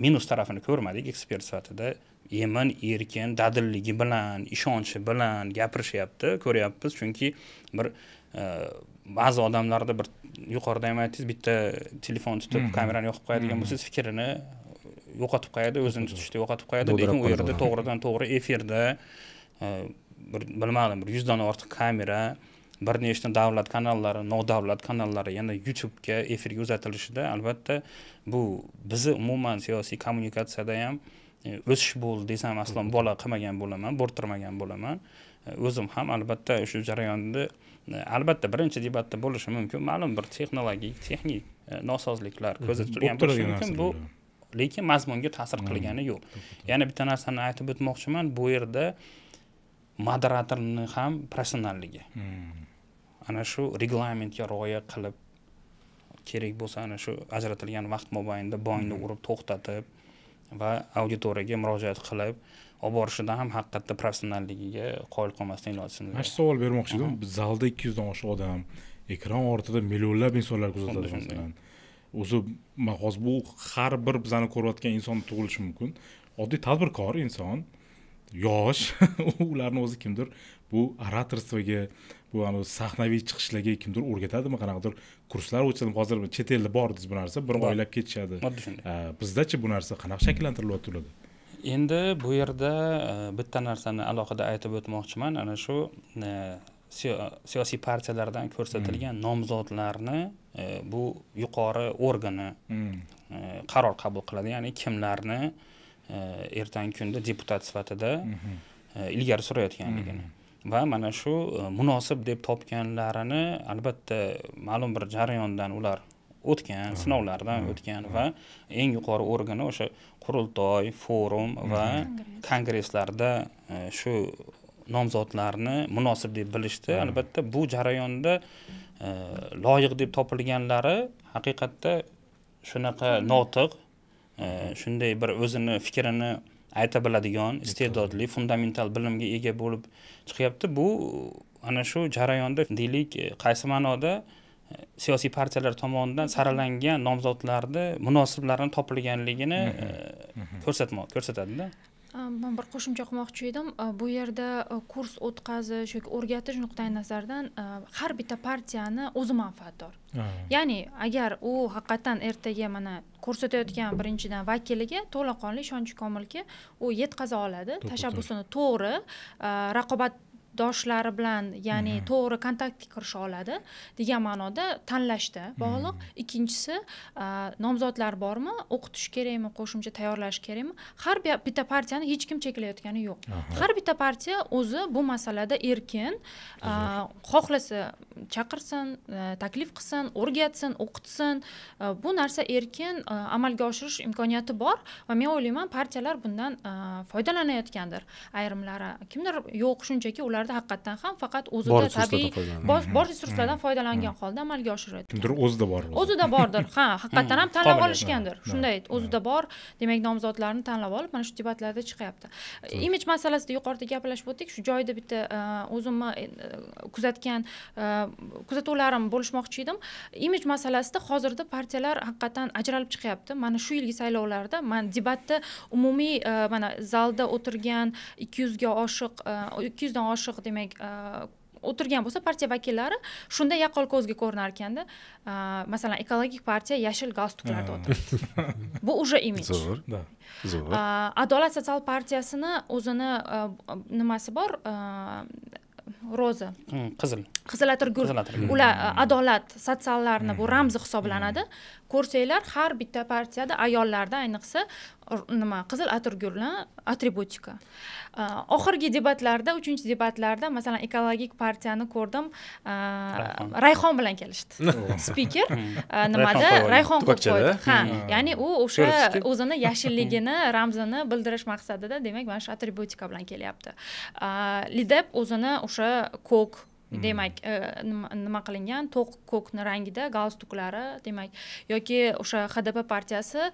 minus tarafini ko'rmadik ekspert sifatida yemin erkin dadilligi bilan ishonchi bilan gapirishyapti ko'ryapmiz chunki bir ba'zi odamlarda bir yuqorida ham aytdingiz bitta telefon tutib kamerani yoqib qo'yadigan bo'lsangiz fikrini yo'qotib qo'yadi o'zini tutishni yo'qotib qo'yadi lekin u yerda to'g'ridan to'g'ri efirda e, bir bilmadim bir yuzdan ortiq kamera bir nechta davlat kanallari nodavlat kanallari yana youtubega efirga uzatilishida albatta bu bizni umuman siyosiy kommunikatsiyada ham e, o'sish bo'ldi desam aslo bola qilmagan bo'laman bo'rttirmagan bo'laman e, o'zim ham albatta shu jarayonni albatta birinchi debatda bo'lishi mumkin ma'lum bir texnologik texnik e, nosozliklar ko'zda tutilgan bo'lishi mumkin bu lekin mazmunga ta'sir qilgani yo'q yana bitta narsani aytib o'tmoqchiman bu yerda moderatorni ham professionalligi ana shu reglamentga rioya qilib kerak bo'lsa ana shu ajratilgan vaqt mobaynida bongni urib to'xtatib va auditoriyaga murojaat qilib olib borishidan ham haqiqatda professionalligiga qoyil qolmasdan iloji mana shu savol bermoqchi edim zalda ikki yuzdan oshiq odam ekran ortida millionlab insonlar kuzatadi masalan o'zi hozir bu har bir bizani ko'rayotgan inson tug'ilishi mumkin oddiy tadbirkor inson yosh ularni o'zi kimdir bu oratorstvoga bu anavi sahnaviy chiqishlarga kimdir o'rgatadimi qanaqadir kurslar o'tishadi hozir chet elda bor bu narsa bir oylab ketishadi bizdachi bu narsa qanaqa shakllantirilyapti ularda endi bu yerda e, bitta narsani alohida aytib o'tmoqchiman ana shu e, siyosiy partiyalardan ko'rsatilgan hmm. nomzodlarni e, bu yuqori organi hmm. qaror qabul qiladi ya'ni kimlarni ertangi kunda deputat sifatida mhm. ilgari surayotganligini hmm. va mana shu munosib deb topganlarini albatta ma'lum bir jarayondan ular o'tgan sinovlardan o'tgan va eng yuqori organi o'sha qurultoy forum va kongresslarda e, shu nomzodlarni munosib deb bilishdi albatta bu jarayonda e, loyiq deb topilganlari haqiqatda shunaqa notiq e, shunday bir o'zini fikrini ayta biladigan iste'dodli fundamental bilimga ega bo'lib chiqyapti bu ana shu jarayonda deylik qaysi ma'noda siyosiy partiyalar tomonidan saralangan nomzodlarni munosiblarini topilganligini e, ko'rsatmo ko'rsatadida man bir qo'shimcha qilmoqchi edim bu yerda e, kurs o'tkazish yoki o'rgatish nuqtai nazaridan e, har bitta partiyani o'zi manfaatdor ya'ni agar u haqiqatdan ertaga mana ko'rsatayotgan birinchidan vakiliga to'laqonli ishonchi komilki u yetkaza oladi tashabbusini to'g'ri raqobat doshilari bilan ya'ni mhm. to'g'ri kontaktga kirisha oladi degan ma'noda tanlashda bog'liq mhm. ikkinchisi nomzodlar bormi o'qitish kerakmi qo'shimcha tayyorlash kerakmi har bitta partiyani hech kim cheklayotgani yo'q har bitta partiya o'zi bu masalada erkin xohlasa chaqirsin e, taklif qilsin o'rgatsin o'qitsin e, bu narsa erkin e, amalga oshirish imkoniyati bor va men o'ylayman partiyalar bundan foydalanayotgandir ayrimlari kimdir yo'q shunchaki ular mamlakatlarda haqiqatdan ham faqat o'zida tabiiy bor hmm. resurslardan hmm. foydalangan hmm. holda amalga oshirayotgan o'zida bor o'zida bordir ha haqiqatdan ham tanlab olishgandir shunday o'zida bor demak nomzodlarni tanlab olib mana shu debatlarda chiqyapti imij masalasida yuqorida gaplashib o'tdik shu joyida bitta e, o'zimni e, kuzatgan e, kuzatuvlarim bo'lishmoqchi edim imij masalasida hozirda partiyalar haqiqatdan ajralib chiqyapti mana shu yilgi saylovlarda man debatda umumiy mana zalda o'tirgan ikki yuzga oshiq ikki yuzdan oshiq yo'q demak e, o'tirgan bo'lsa partiya vakillari shunda yaqqol ko'zga ko'rinar ekanda e, masalan ekologik partiya yashil galstuklarda o'tiribdi bu уже imij zo'r да zo'r e, adolat sotsial partiyasini o'zini nimasi bor ro'za hmm, qizil qizil atirgul ular adolat sotsiallarni bu ramzi hmm. hisoblanadi hmm. ko'rsanglar har bitta partiyada ayollarda ayniqsa nima qizil atirgulni atributika э, oxirgi debatlarda uchinchi debatlarda masalan ekologik partiyani ko'rdim э, rayhon bilan kelishdi spiker hmm. э, nimada rayhon qo'yib qo'ydi ha hmm. ya'ni u hmm. o'sha o'zini yashilligini ramzini bildirish maqsadida demak mana shu atributika bilan kelyapti lidep o'zini o'sha ko'k demak nima qilingan to'q ko'kni rangida galstuklari demak yoki o'sha hdp partiyasi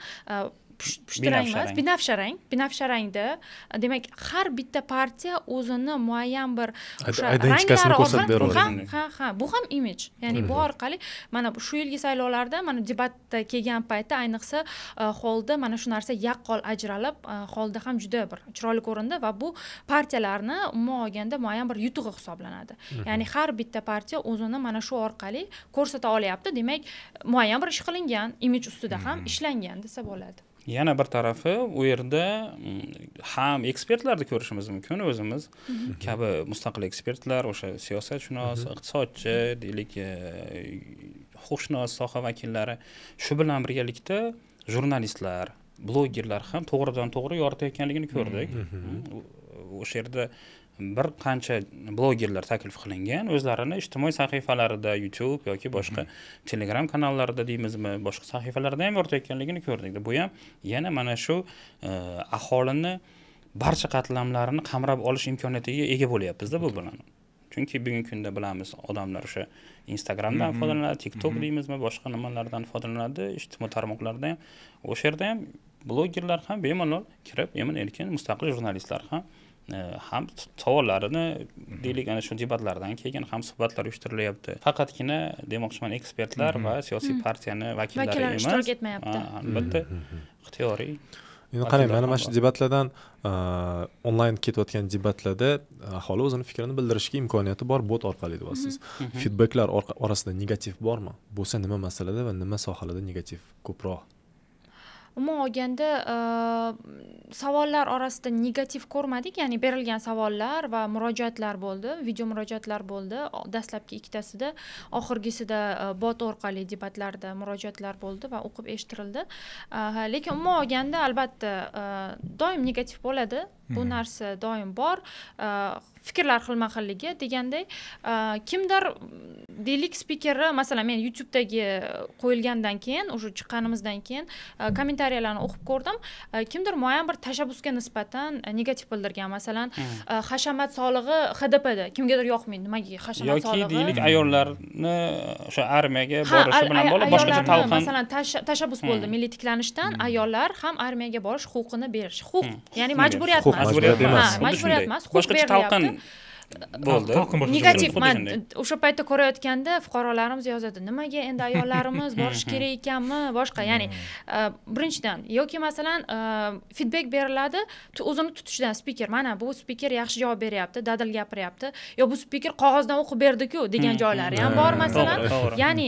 pushtiraymiz emas binafsha rang binafsha rangda e, demak har bitta partiya o'zini muayyan bir ranglari ko'rsatib beradi ha ha bu ham imij ya'ni bu orqali mana shu yilgi saylovlarda mana debatda kelgan paytda ayniqsa e, holda mana shu narsa yaqqol ajralib e, holda ham juda bir chiroyli ko'rindi va bu partiyalarni umuman olganda muayyan bir yutug'i hisoblanadi ya'ni har bitta partiya o'zini mana shu orqali ko'rsata olyapti demak muayyan bir ish qilingan imij ustida ham ishlangan desa bo'ladi yana bir tarafi u yerda mm, ham ekspertlarni ko'rishimiz mumkin o'zimiz mhm. kabi mustaqil ekspertlar o'sha siyosatshunos mhm. iqtisodchi deylik e, huquqshunos soha vakillari shu bilan birgalikda jurnalistlar blogerlar ham to'g'ridan to'g'ri yoritayotganligini ko'rdik o'sha mhm. mm, yerda bir qancha blogerlar taklif qilingan o'zlarini ijtimoiy sahifalarida youtube yoki boshqa mhm. telegram kanallarida deymizmi boshqa sahifalarda ham yoritayotganligini ko'rdik bu ham yana mana shu e, aholini barcha qatlamlarini qamrab olish imkoniyatiga ega bo'lyapmizda bu bilan chunki bugungi kunda bilamiz odamlar o'sha instagramdan mhm. foydalanadi tiktok mhm. deymizmi boshqa nimalardan foydalanadi ijtimoiy tarmoqlarda ham o'sha yerda ham blogerlar ham bemalol kirib emin erkin mustaqil jurnalistlar ham Э, ham savollarini deylik ana shu debatlardan keyin ham suhbatlar uyushtirilyapti faqatgina demoqchiman ekspertlar va siyosiy partiyani vakillari emas ishtirok etmayapti albatta ixtiyoriy endi qarang mana mana shu debatlardan e, onlayn ketayotgan debatlarda aholi o'zini fikrini bildirishga imkoniyati bor bot orqali deyapsiz feedbacklar orasida negativ bormi bo'lsa nima masalada va nima sohalarda negativ ko'proq umuman olganda savollar orasida negativ ko'rmadik ya'ni berilgan savollar va murojaatlar bo'ldi video murojaatlar bo'ldi dastlabki ikkitasida oxirgisida bot orqali debatlarda murojaatlar bo'ldi va o'qib eshittirildi lekin umuman olganda albatta doim negativ bo'ladi bu narsa doim bor э, fikrlar xilma xilligi deganday э, kimdir deylik spikerni masalan men youtubedagi e, qo'yilgandan keyin уже chiqqanimizdan keyin e, kommentariyalarni o'qib ko'rdim e, kimdir muayyan bir tashabbusga nisbatan negativ bildirgan masalan hashamat solig'i hdpda kimgadir yoqmaydi nimaga hashamat solig'i yoki deylik ayollarni o'sha armiyaga borishi bilan bog'liq boshqacha talqin masalan tashabbus bo'ldi milliy tiklanishdan ayollar ham armiyaga borish huquqini berish huquq ya'ni majburiyat huquq majburiyat emas majburiyat emas boshqacha talqin bo'ldi negativ man o'sha paytda ko'rayotganda fuqarolarimiz yozadi nimaga endi ayollarimiz borishi kerak ekanmi boshqa ya'ni birinchidan yoki masalan feedback beriladi o'zini tutishidan spiker mana bu spiker yaxshi javob beryapti dadil gapiryapti yo bu spiker qog'ozdan o'qib berdiku degan joylari ham bor masalan ya'ni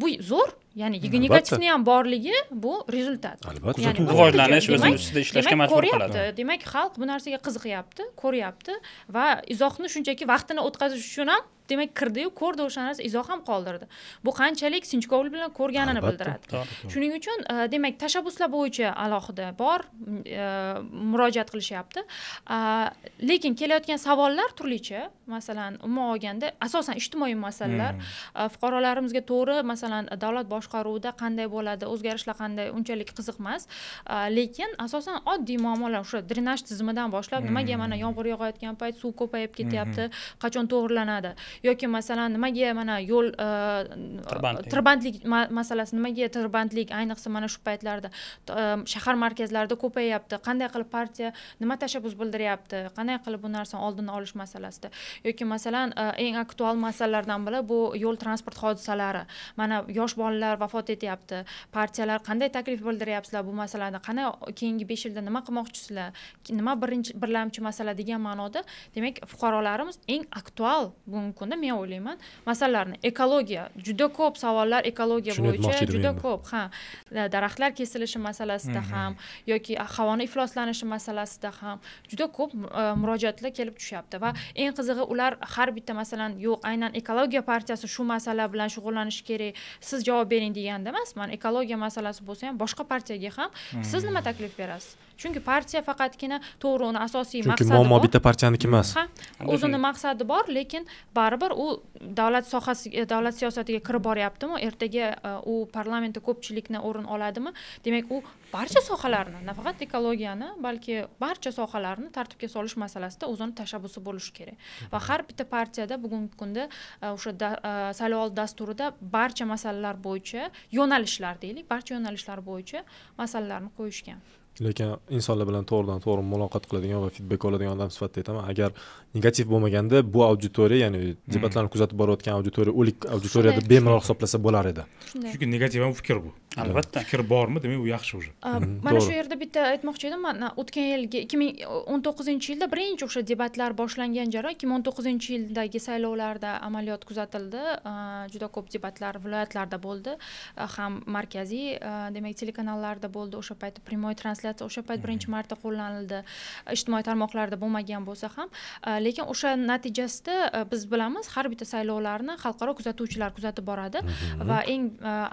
bu zo'r ya'ni yigirma yetakchini ham borligi bu rezultat albatta ya'ni rivojlanish o'zini ustida ishlashga majbur qiladi demak xalq bu narsaga qiziqyapti ko'ryapti va izohni shunchaki vaqtini o'tkazish uchun ham demak kirdiyu ko'rdi o'sha narsa izoh ham qoldirdi bu qanchalik sinchkovlik bilan ko'rganini bildiradi shuning uchun e, demak tashabbuslar bo'yicha alohida bor e, murojaat qilishyapti e, lekin kelayotgan savollar turlicha masalan umuman olganda asosan ijtimoiy masalalar hmm. fuqarolarimizga to'g'ri masalan davlat boshqaruvida qanday bo'ladi o'zgarishlar qanday unchalik qiziq emas lekin asosan oddiy muammolar o'sha drenaj tizimidan boshlab nimaga hmm. mana yomg'ir yog'ayotgan payt suv ko'payib ketyapti hmm. qachon to'g'rilanadi yoki masalan nimaga mana yo'l e, tirbandlik masalasi nimaga tirbandlik ayniqsa mana shu paytlarda e, shahar markazlarida ko'payyapti qanday qilib partiya nima tashabbus bildiryapti qanday qilib bu narsani oldini olish masalasida yoki masalan e, eng aktual masalalardan biri bu yo'l transport hodisalari mana yosh bolalar vafot etyapti partiyalar qanday taklif bildiryapsizlar bu masalada qanday keyingi besh yilda nima qilmoqchisizlar nima birinchi birlamchi masala degan ma'noda demak fuqarolarimiz eng aktual bugungi bo'lganda men o'ylayman masalan ekologiya juda ko'p savollar ekologiya bo'yicha juda ko'p ha daraxtlar kesilishi masalasida mhm. ham yoki havoni ifloslanishi masalasida ham juda ko'p e, murojaatlar kelib tushyapti va eng qizig'i ular har bitta masalan yo'q aynan ekologiya partiyasi shu masala bilan shug'ullanishi kerak siz javob bering deganda emasman ekologiya masalasi bo'lsa ham boshqa partiyaga ham siz nima mhm. taklif berasiz chunki partiya faqatgina to'g'ri uni asosiy maqsadi bor muammo bitta partiyaniki emas ha o'zini maqsadi bor lekin baribir baribir u davlat sohasiga davlat siyosatiga kirib boryaptimi ertaga e, u parlamentda ko'pchilikni o'rin oladimi demak u barcha sohalarni nafaqat ekologiyani balki barcha sohalarni tartibga solish masalasida o'zini tashabbusi bo'lishi kerak mhm. va har bitta partiyada bugungi kunda e, o'sha e, saylovoldi dasturida barcha masalalar bo'yicha yo'nalishlar deylik barcha yo'nalishlar bo'yicha masalalarni qo'yishgan lekin insonlar bilan to'g'ridan to'g'ri muloqot qiladigan va feedback oladigan odam sifatida aytaman agar negativ bo'lmaganda bu auditoriya ya'ni debatlarni hmm. kuzatib borayotgan auditoriya o'lik auditoriya deb bemalol hisoblasa bo'lar edi shunday chunki negativ ham fikr bu albatta fikr bormi demak u yaxshi уже mhm, mana shu yerda bitta aytmoqchi edim man o'tgan yilgi ikki ming o'n to'qqizinchi yilda birinchi o'sha debatlar boshlangan jarayon ikki ming o'n to'qqizinchi yildagi saylovlarda amaliyot kuzatildi juda ko'p debatlar viloyatlarda bo'ldi ham markaziy demak telekanallarda bo'ldi o'sha paytda прямой translyatsiya translyatsiya o'sha payt birinchi mhm. marta qo'llanildi e, ijtimoiy tarmoqlarda bo'lmagan bo'lsa ham e, lekin o'sha natijasida e, biz bilamiz har bitta saylovlarni xalqaro kuzatuvchilar kuzatib boradi mhm. va eng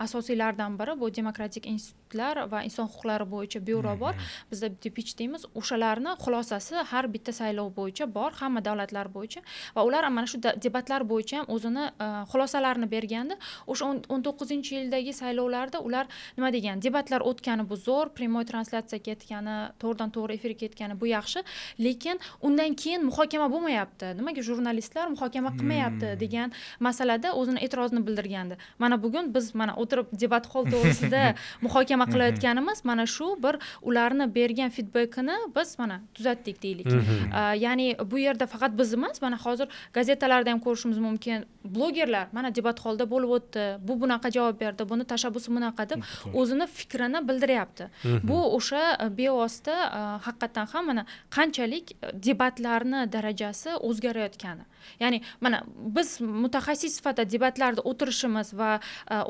asosiylaridan biri bu demokratik institutlar va inson huquqlari bo'yicha byuro mhm. bor bizda dpich deymiz o'shalarni xulosasi har bitta saylov bo'yicha bor hamma davlatlar bo'yicha va ular mana shu debatlar bo'yicha ham o'zini xulosalarini berganda o'sha o'n to'qqizinchi yildagi saylovlarda ular nima degan debatlar o'tgani bu zo'r прямой translyatsiya to'g'risida ketgani to'g'ridan to'g'ri efirga ketgani bu yaxshi lekin undan keyin muhokama bo'lmayapti nimaga jurnalistlar muhokama qilmayapti hmm. degan masalada o'zini e'tirozini bildirgandi mana bugun biz mana o'tirib debat hol to'g'risida muhokama qilayotganimiz hmm. mana shu bir ularni bergan feedbekini biz mana tuzatdik deylik hmm. ya'ni bu yerda faqat biz emas mana hozir gazetalarda ham ko'rishimiz mumkin blogerlar mana debat holda bo'lib o'tdi bu bunaqa javob berdi buni tashabbusi bunaqa deb o'zini fikrini bildiryapti bu o'sha bevosita э, э, haqiqatdan ham mana qanchalik э, debatlarni darajasi o'zgarayotgani ya'ni mana biz mutaxassis sifatida debatlarda o'tirishimiz va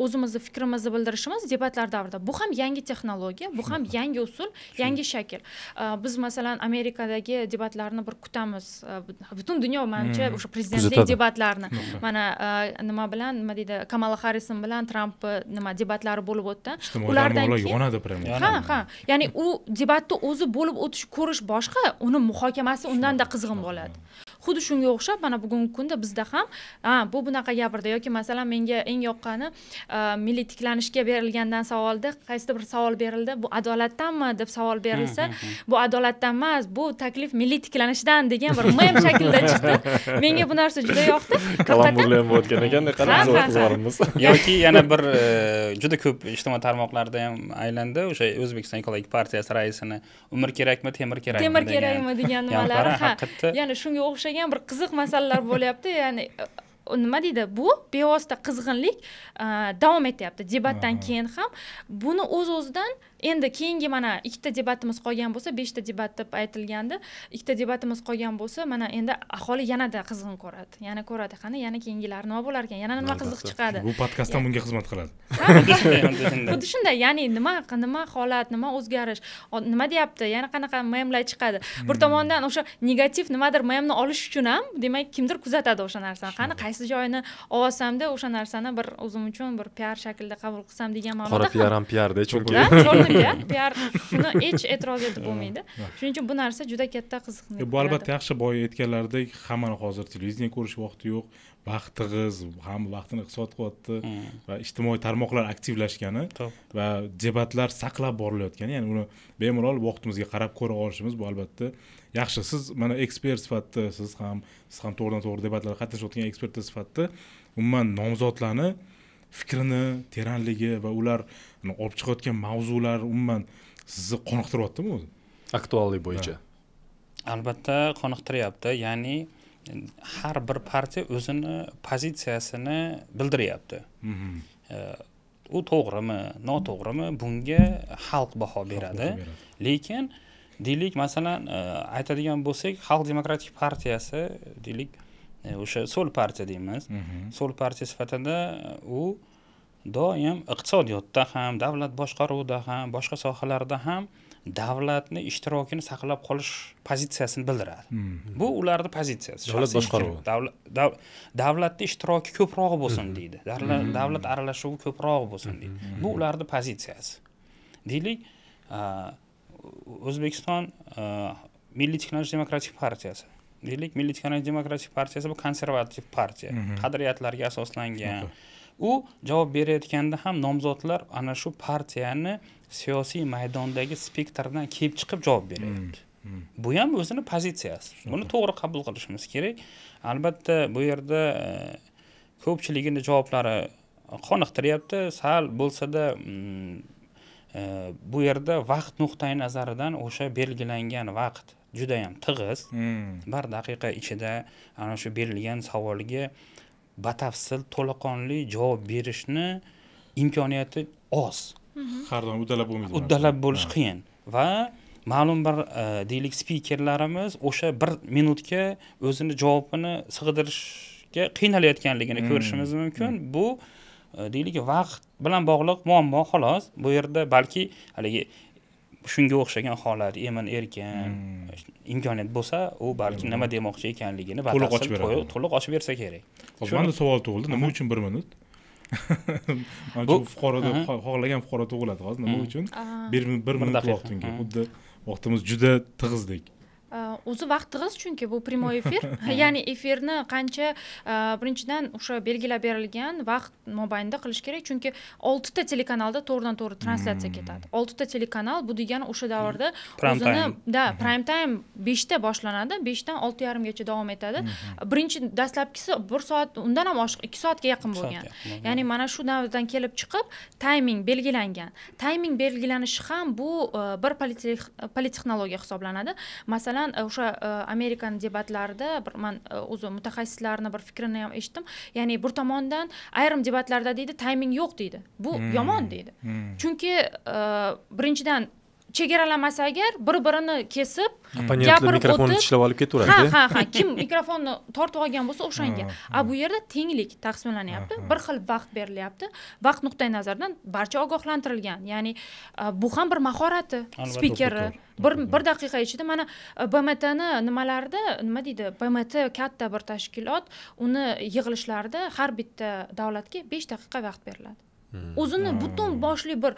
o'zimizni fikrimizni bildirishimiz debatlar davrida bu ham yangi texnologiya bu ham yangi usul yangi shakl biz masalan amerikadagi debatlarni bir kutamiz butun dunyo manimcha o'sha prezidentlik debatlarini mana nima bilan nima deydi kamala harrison bilan trampni nima debatlari bo'lib o'tdi ulardan keyin yonadi ha ha ya'ni u debatni o'zi bo'lib o'tish ko'rish boshqa uni muhokamasi undanda qizg'in bo'ladi xuddi shunga o'xshab mana bugungi kunda bizda ham ha bu bunaqa gapirdi yoki masalan menga eng yoqqani e, milliy tiklanishga berilgandan savolda qaysidir bir savol berildi bu adolatdanmi deb savol berilsa bu adolatdan emas bu taklif milliy tiklanishdan degan bir mem shaklida chiqdi menga bu narsa juda yoqdi ham bo'layotgan ekanda qarang yoki yana bir e, juda ko'p ijtimoiy tarmoqlarda ham aylandi o'sha o'zbekiston ekologik partiyasi raisini umr kerakmi temir kerakmi temir kerakmi degan nimalari ha ya'ni shunga o'xshagan degan bir qiziq masalalar bo'lyapti ya'ni nima deydi bu bevosita qizg'inlik davom etyapti debatdan keyin ham buni o'z o'zidan endi keyingi mana ikkita debatimiz qolgan bo'lsa beshta debat deb aytilgandi ikkita debatimiz qolgan bo'lsa mana endi aholi yanada qizg'in ko'radi yana ko'radi qani yana keyingilari nima bo'lar ekan yana nima qiziq chiqadi bu podkast ham bunga xizmat qiladi xuddi shunday ya'ni nima nima holat nima o'zgarish nima deyapti yana qanaqa memlar chiqadi bir hmm. tomondan o'sha negativ nimadir memni olish uchun ham demak kimdir kuzatadi o'sha narsani qani qaysi joyini olsamda o'sha narsani bir o'zim uchun bir piar shaklida qabul qilsam degan ma'noda qora piar ham piarda cho'lni piar piar shuni hech e'tiroz etib bo'lmaydi shuning uchun bu narsa juda katta qiziqni bu albatta yaxshi boya aytganlaridek hammani hozir televizorni ko'rish vaqti yo'q vaqt tig'iz hamma vaqtini iqtisod qilyapti va ijtimoiy tarmoqlar aktivlashgani va debatlar saqlab borilayotgani ya'ni uni bemalol vaqtimizga qarab ko'ra olishimiz bu albatta yaxshi siz mana ekspert sifatida siz ham siz ham to'g'ridan to'g'ri debatlarga qatnashayotgan ekspert sifatida umuman nomzodlarni fikrini teranligi va ular olib chiqayotgan mavzular umuman sizni qoniqtiryaptimi o'zi aktuallik bo'yicha albatta qoniqtiryapti ya'ni har bir partiya o'zini pozitsiyasini bildiryapti mhm. e, u to'g'rimi noto'g'rimi bunga xalq baho beradi lekin deylik masalan e, aytadigan bo'lsak xalq demokratik partiyasi deylik E, o'sha so'l partiya deymiz mhm. so'l partiya sifatida u doim iqtisodiyotda ham davlat boshqaruvida ham boshqa sohalarda ham davlatni ishtirokini saqlab qolish pozitsiyasini bildiradi mhm. bu ularni pozitsiyasi davlat boshqaruvi davlatni ishtiroki ko'proq bo'lsin mhm. deydi davlat aralashuvi ko'proq bo'lsin deydi bu ularni pozitsiyasi deylik e, o'zbekiston e, milliy tiklanish demokratik partiyasi deylik milliy demokratik partiyasi bu konservativ partiya mhm. qadriyatlarga asoslangan u javob berayotganda ham nomzodlar ana shu partiyani siyosiy maydondagi spektrdan kelib chiqib javob mhm. beryapti mhm. bu ham o'zini pozitsiyasi buni to'g'ri qabul qilishimiz kerak albatta bu yerda e, ko'pchiligini javoblari qoniqtiryapti sal bo'lsada mm, e, bu yerda vaqt nuqtai nazaridan o'sha belgilangan vaqt juda yam tig'iz hmm. bir daqiqa ichida ana shu berilgan savolga batafsil to'laqonli javob berishni imkoniyati oz mhm. har doim uddalab bo'lmaydi uddalab bo'lish qiyin va ma'lum bir e, deylik spikerlarimiz o'sha bir minutga o'zini javobini sig'dirishga qiynalayotganligini hmm. ko'rishimiz mumkin hmm. bu e, deylik vaqt bilan bog'liq muammo xolos bu yerda balki haligi shunga o'xshagan holat emin erkin hmm. imkoniyat bo'lsa u balki nima demoqchi ekanligini to'liq ochib beradi to'liq ochib bersa kerak hozir manda savol tug'ildi nima uchun bir minut mana shu fuqaroda xohlagan fuqaro tug'iladi hozir nima hmm. uchun bir minut vaqt hmm. xuddi vaqtimiz juda tig'izdek o'zi vaqt tig'iz chunki bu прямой efir ya'ni efirni qancha birinchidan o'sha belgilab berilgan vaqt mobaynida qilish kerak chunki oltita telekanalda to'g'ridan to'g'ri translyatsiya ketadi oltita telekanal bu degani o'sha davrda o'zini да prime time beshda boshlanadi beshdan olti yarimgacha davom etadi birinchi dastlabkisi bir soat undan ham oshiq ikki soatga yaqin bo'lgan ya'ni mana shu davrdan kelib chiqib tayming belgilangan tayming belgilanishi ham bu bir politexnologiya hisoblanadi masalan masalan o'sha amerikan debatlarida bir man o'zi mutaxassislarni bir fikrini ham eshitdim ya'ni bir tomondan ayrim debatlarda deydi tayming yo'q deydi bu yomon deydi chunki birinchidan chegaralamasa agar bir birini kesib hmm. gapirib mikrofonni tishlab olib ketaveradi ha ha ha kim mikrofonni tortib olgan bo'lsa o'shanga a bu yerda tenglik taqsimlanyapti bir xil vaqt berilyapti vaqt nuqtai nazaridan barcha ogohlantirilgan ya'ni bu ham bir mahorati spikerni bir bir daqiqa ichida mana bmtni nimalarida nima deydi bmt katta bir tashkilot uni yig'ilishlarida har bitta davlatga besh daqiqa vaqt beriladi o'zini butun boshli bir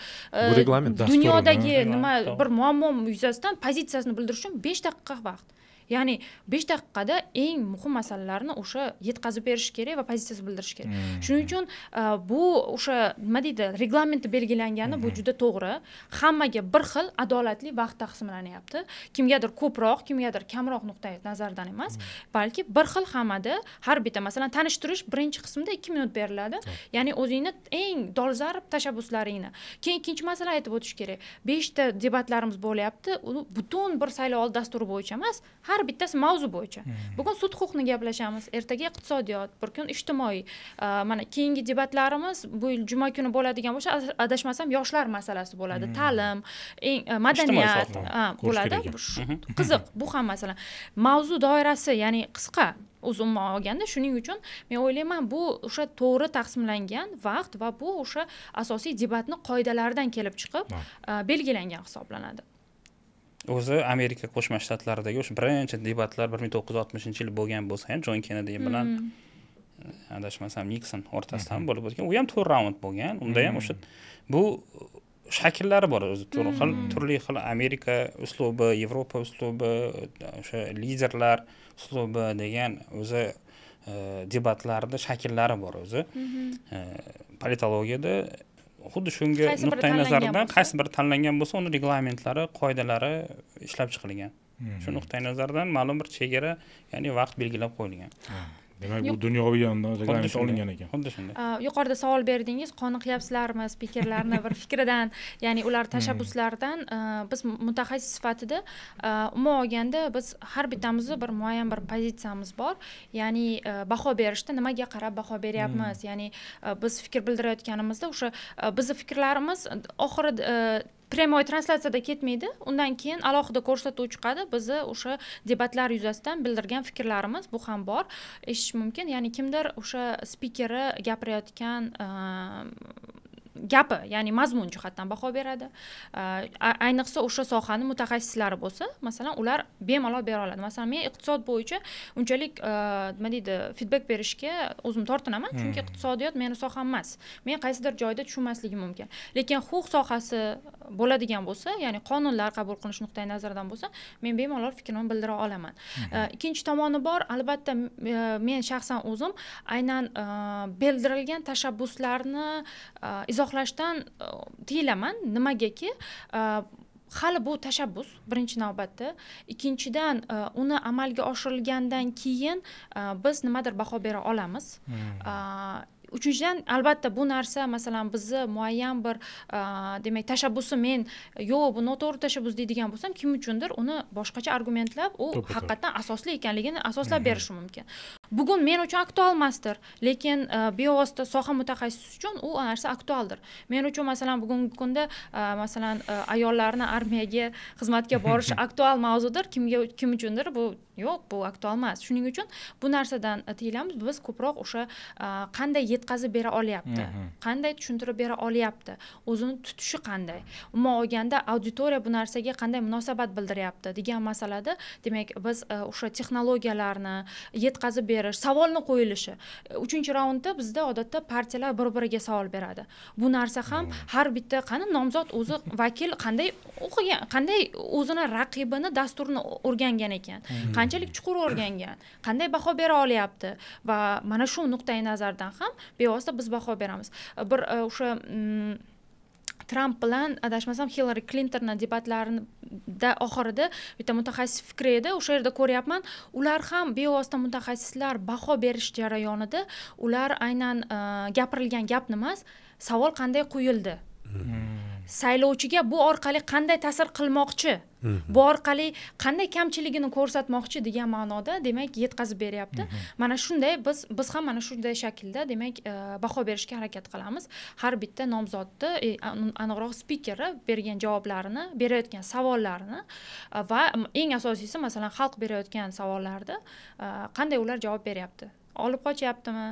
reglament э, dunyodagi nima bir muammo yuzasidan pozitsiyasini bildirish uchun besh daqiqa vaqt ya'ni besh daqiqada eng muhim masalalarni o'sha yetkazib berish kerak va pozitsiyasini bildirish kerak mm-hmm. shuning uchun e, bu o'sha nima deydi reglamenti belgilangani bu mm-hmm. juda to'g'ri hammaga bir xil adolatli vaqt taqsimlanyapti kimgadir ko'proq kimgadir kamroq nuqtai nazardan emas mm-hmm. balki bir xil hammada har bitta masalan tanishtirish birinchi qismda ikki minut beriladi ya'ni o'zingni eng dolzarb tashabbuslaringni keyin ikkinchi masala aytib o'tish kerak beshta debatlarimiz bo'lyapti u butun bir saylovoldi dasturi bo'yicha emas har har bittasi mavzu bo'yicha hmm. bugun sud huquqni gaplashamiz ertaga iqtisodiyot bir kun ijtimoiy uh, mana keyingi debatlarimiz bu yil juma kuni bo'ladigan bo'lsa adashmasam yoshlar masalasi bo'ladi hmm. ta'lim eng uh, madaniyat uh, bo'ladi mhm. Mhm. qiziq bu ham masala mavzu doirasi ya'ni qisqa o'z umuman olganda shuning uchun men o'ylayman bu o'sha to'g'ri taqsimlangan vaqt va bu o'sha asosiy debatni qoidalaridan kelib chiqib belgilangan hisoblanadi o'zi amerika qo'shma shtatlaridagi o'sha birinchi debatlar bir ming to'qqiz yuz oltmishinchi yil bo'lgan bo'lsa ham jon kennedi bilan mm-hmm. e, adashmasam nikson o'rtasida ham mm-hmm. bo'lib o'tgan u ham to'rt raund bo'lgan unda ham o'sha mm-hmm. bu shakllari bor o'zi turli xil turli xil amerika uslubi yevropa uslubi o'sha liderlar uslubi degan o'zi e, debatlarni shakllari bor o'zi e, politologiyada xuddi shunga nuqtai nazardan qaysi biri tanlangan bo'lsa uni reglamentlari qoidalari ishlab chiqilgan shu hmm. nuqtai nazardan ma'lum bir chegara ya'ni vaqt belgilab qo'yilgan hmm. demak bu dunyoviy yondan reglament olingan ekan xuddi shunday yuqorida savol berdingiz qoniqyapsizlarmi spikerlarni bir fikridan ya'ni ular hmm. tashabbuslaridan biz mutaxassis sifatida umuman olganda biz har bittamizni bir muayyan bir pozitsiyamiz bor ya'ni baho berishda nimaga qarab baho beryapmiz hmm. ya'ni biz fikr bildirayotganimizda o'sha bizni fikrlarimiz oxiri прямой translyatsiyada ketmaydi undan keyin alohida ko'rsatuv chiqadi bizni o'sha debatlar yuzasidan bildirgan fikrlarimiz bu ham bor eshitish mumkin ya'ni kimdir o'sha spikeri gapirayotgan gapi ya'ni mazmun jihatdan baho beradi ayniqsa o'sha sohani mutaxassislari bo'lsa masalan ular bemalol bera oladi masalan men iqtisod bo'yicha unchalik nima deydi feedback berishga o'zim tortinaman chunki iqtisodiyot meni soham emas men qaysidir joyda tushunmasligim mumkin lekin huquq sohasi bo'ladigan bo'lsa ya'ni qonunlar qabul qilinish nuqtai nazaridan bo'lsa men bemalol fikrimni bildira olaman mhm. ikkinchi tomoni bor albatta e, men shaxsan o'zim aynan e, bildirilgan tashabbuslarni e, izohlashdan tiyilaman nimagaki hali bu tashabbus birinchi navbatda ikkinchidan uni amalga oshirilgandan keyin biz nimadir baho bera olamiz mhm. uchinchidan albatta bu narsa masalan bizni muayyan bir demak tashabbusi men yo'q bu noto'g'ri tashabbus deydigan bo'lsam kim uchundir uni boshqacha argumentlab u haqiqatdan asosli ekanligini asoslab mhm. berishi mumkin bugun men uchun aktual emasdir lekin bevosita soha mutaxassisi uchun u narsa aktualdir men uchun masalan bugungi kunda masalan ayollarni armiyaga xizmatga borishi aktual mavzudir kimga kim uchundir bu yo'q bu aktual emas shuning uchun bu narsadan e, tiyilamiz biz ko'proq o'sha e, qanday yetkazib bera olyapti mm-hmm. qanday tushuntirib bera olyapti o'zini tutishi qanday umuman olganda auditoriya bu narsaga qanday munosabat bildiryapti degan masalada demak biz e, o'sha texnologiyalarni yetkazib berish savolni qo'yilishi uchinchi raundda bizda odatda partiyalar bir biriga savol beradi bu narsa ham mm-hmm. har bitta qani nomzod o'zi vakil qanday o'qigan qanday o'zini raqibini dasturini o'rgangan ekan mm-hmm. qanchalik chuqur o'rgangan qanday baho bera olyapti va mana shu nuqtai nazardan ham bevosita biz baho beramiz bir e, o'sha mm, tramp bilan adashmasam hillari klintonni debatlarida oxirida bitta mutaxassis fikri edi o'sha yerda ko'ryapman ular ham bevosita mutaxassislar baho berish jarayonida ular aynan e, gapirilgan gapni emas savol qanday qo'yildi hmm. saylovchiga bu orqali qanday ta'sir qilmoqchi mhm. bu orqali qanday kamchiligini ko'rsatmoqchi degan ma'noda demak yetkazib beryapti mhm. mana shunday biz biz ham mana shunday shaklda demak e, baho berishga harakat qilamiz har bitta nomzodni e, aniqroq spikeri bergan javoblarini berayotgan savollarini e, va eng asosiysi masalan xalq berayotgan savollarda qanday ular javob beryapti olib qochyaptimi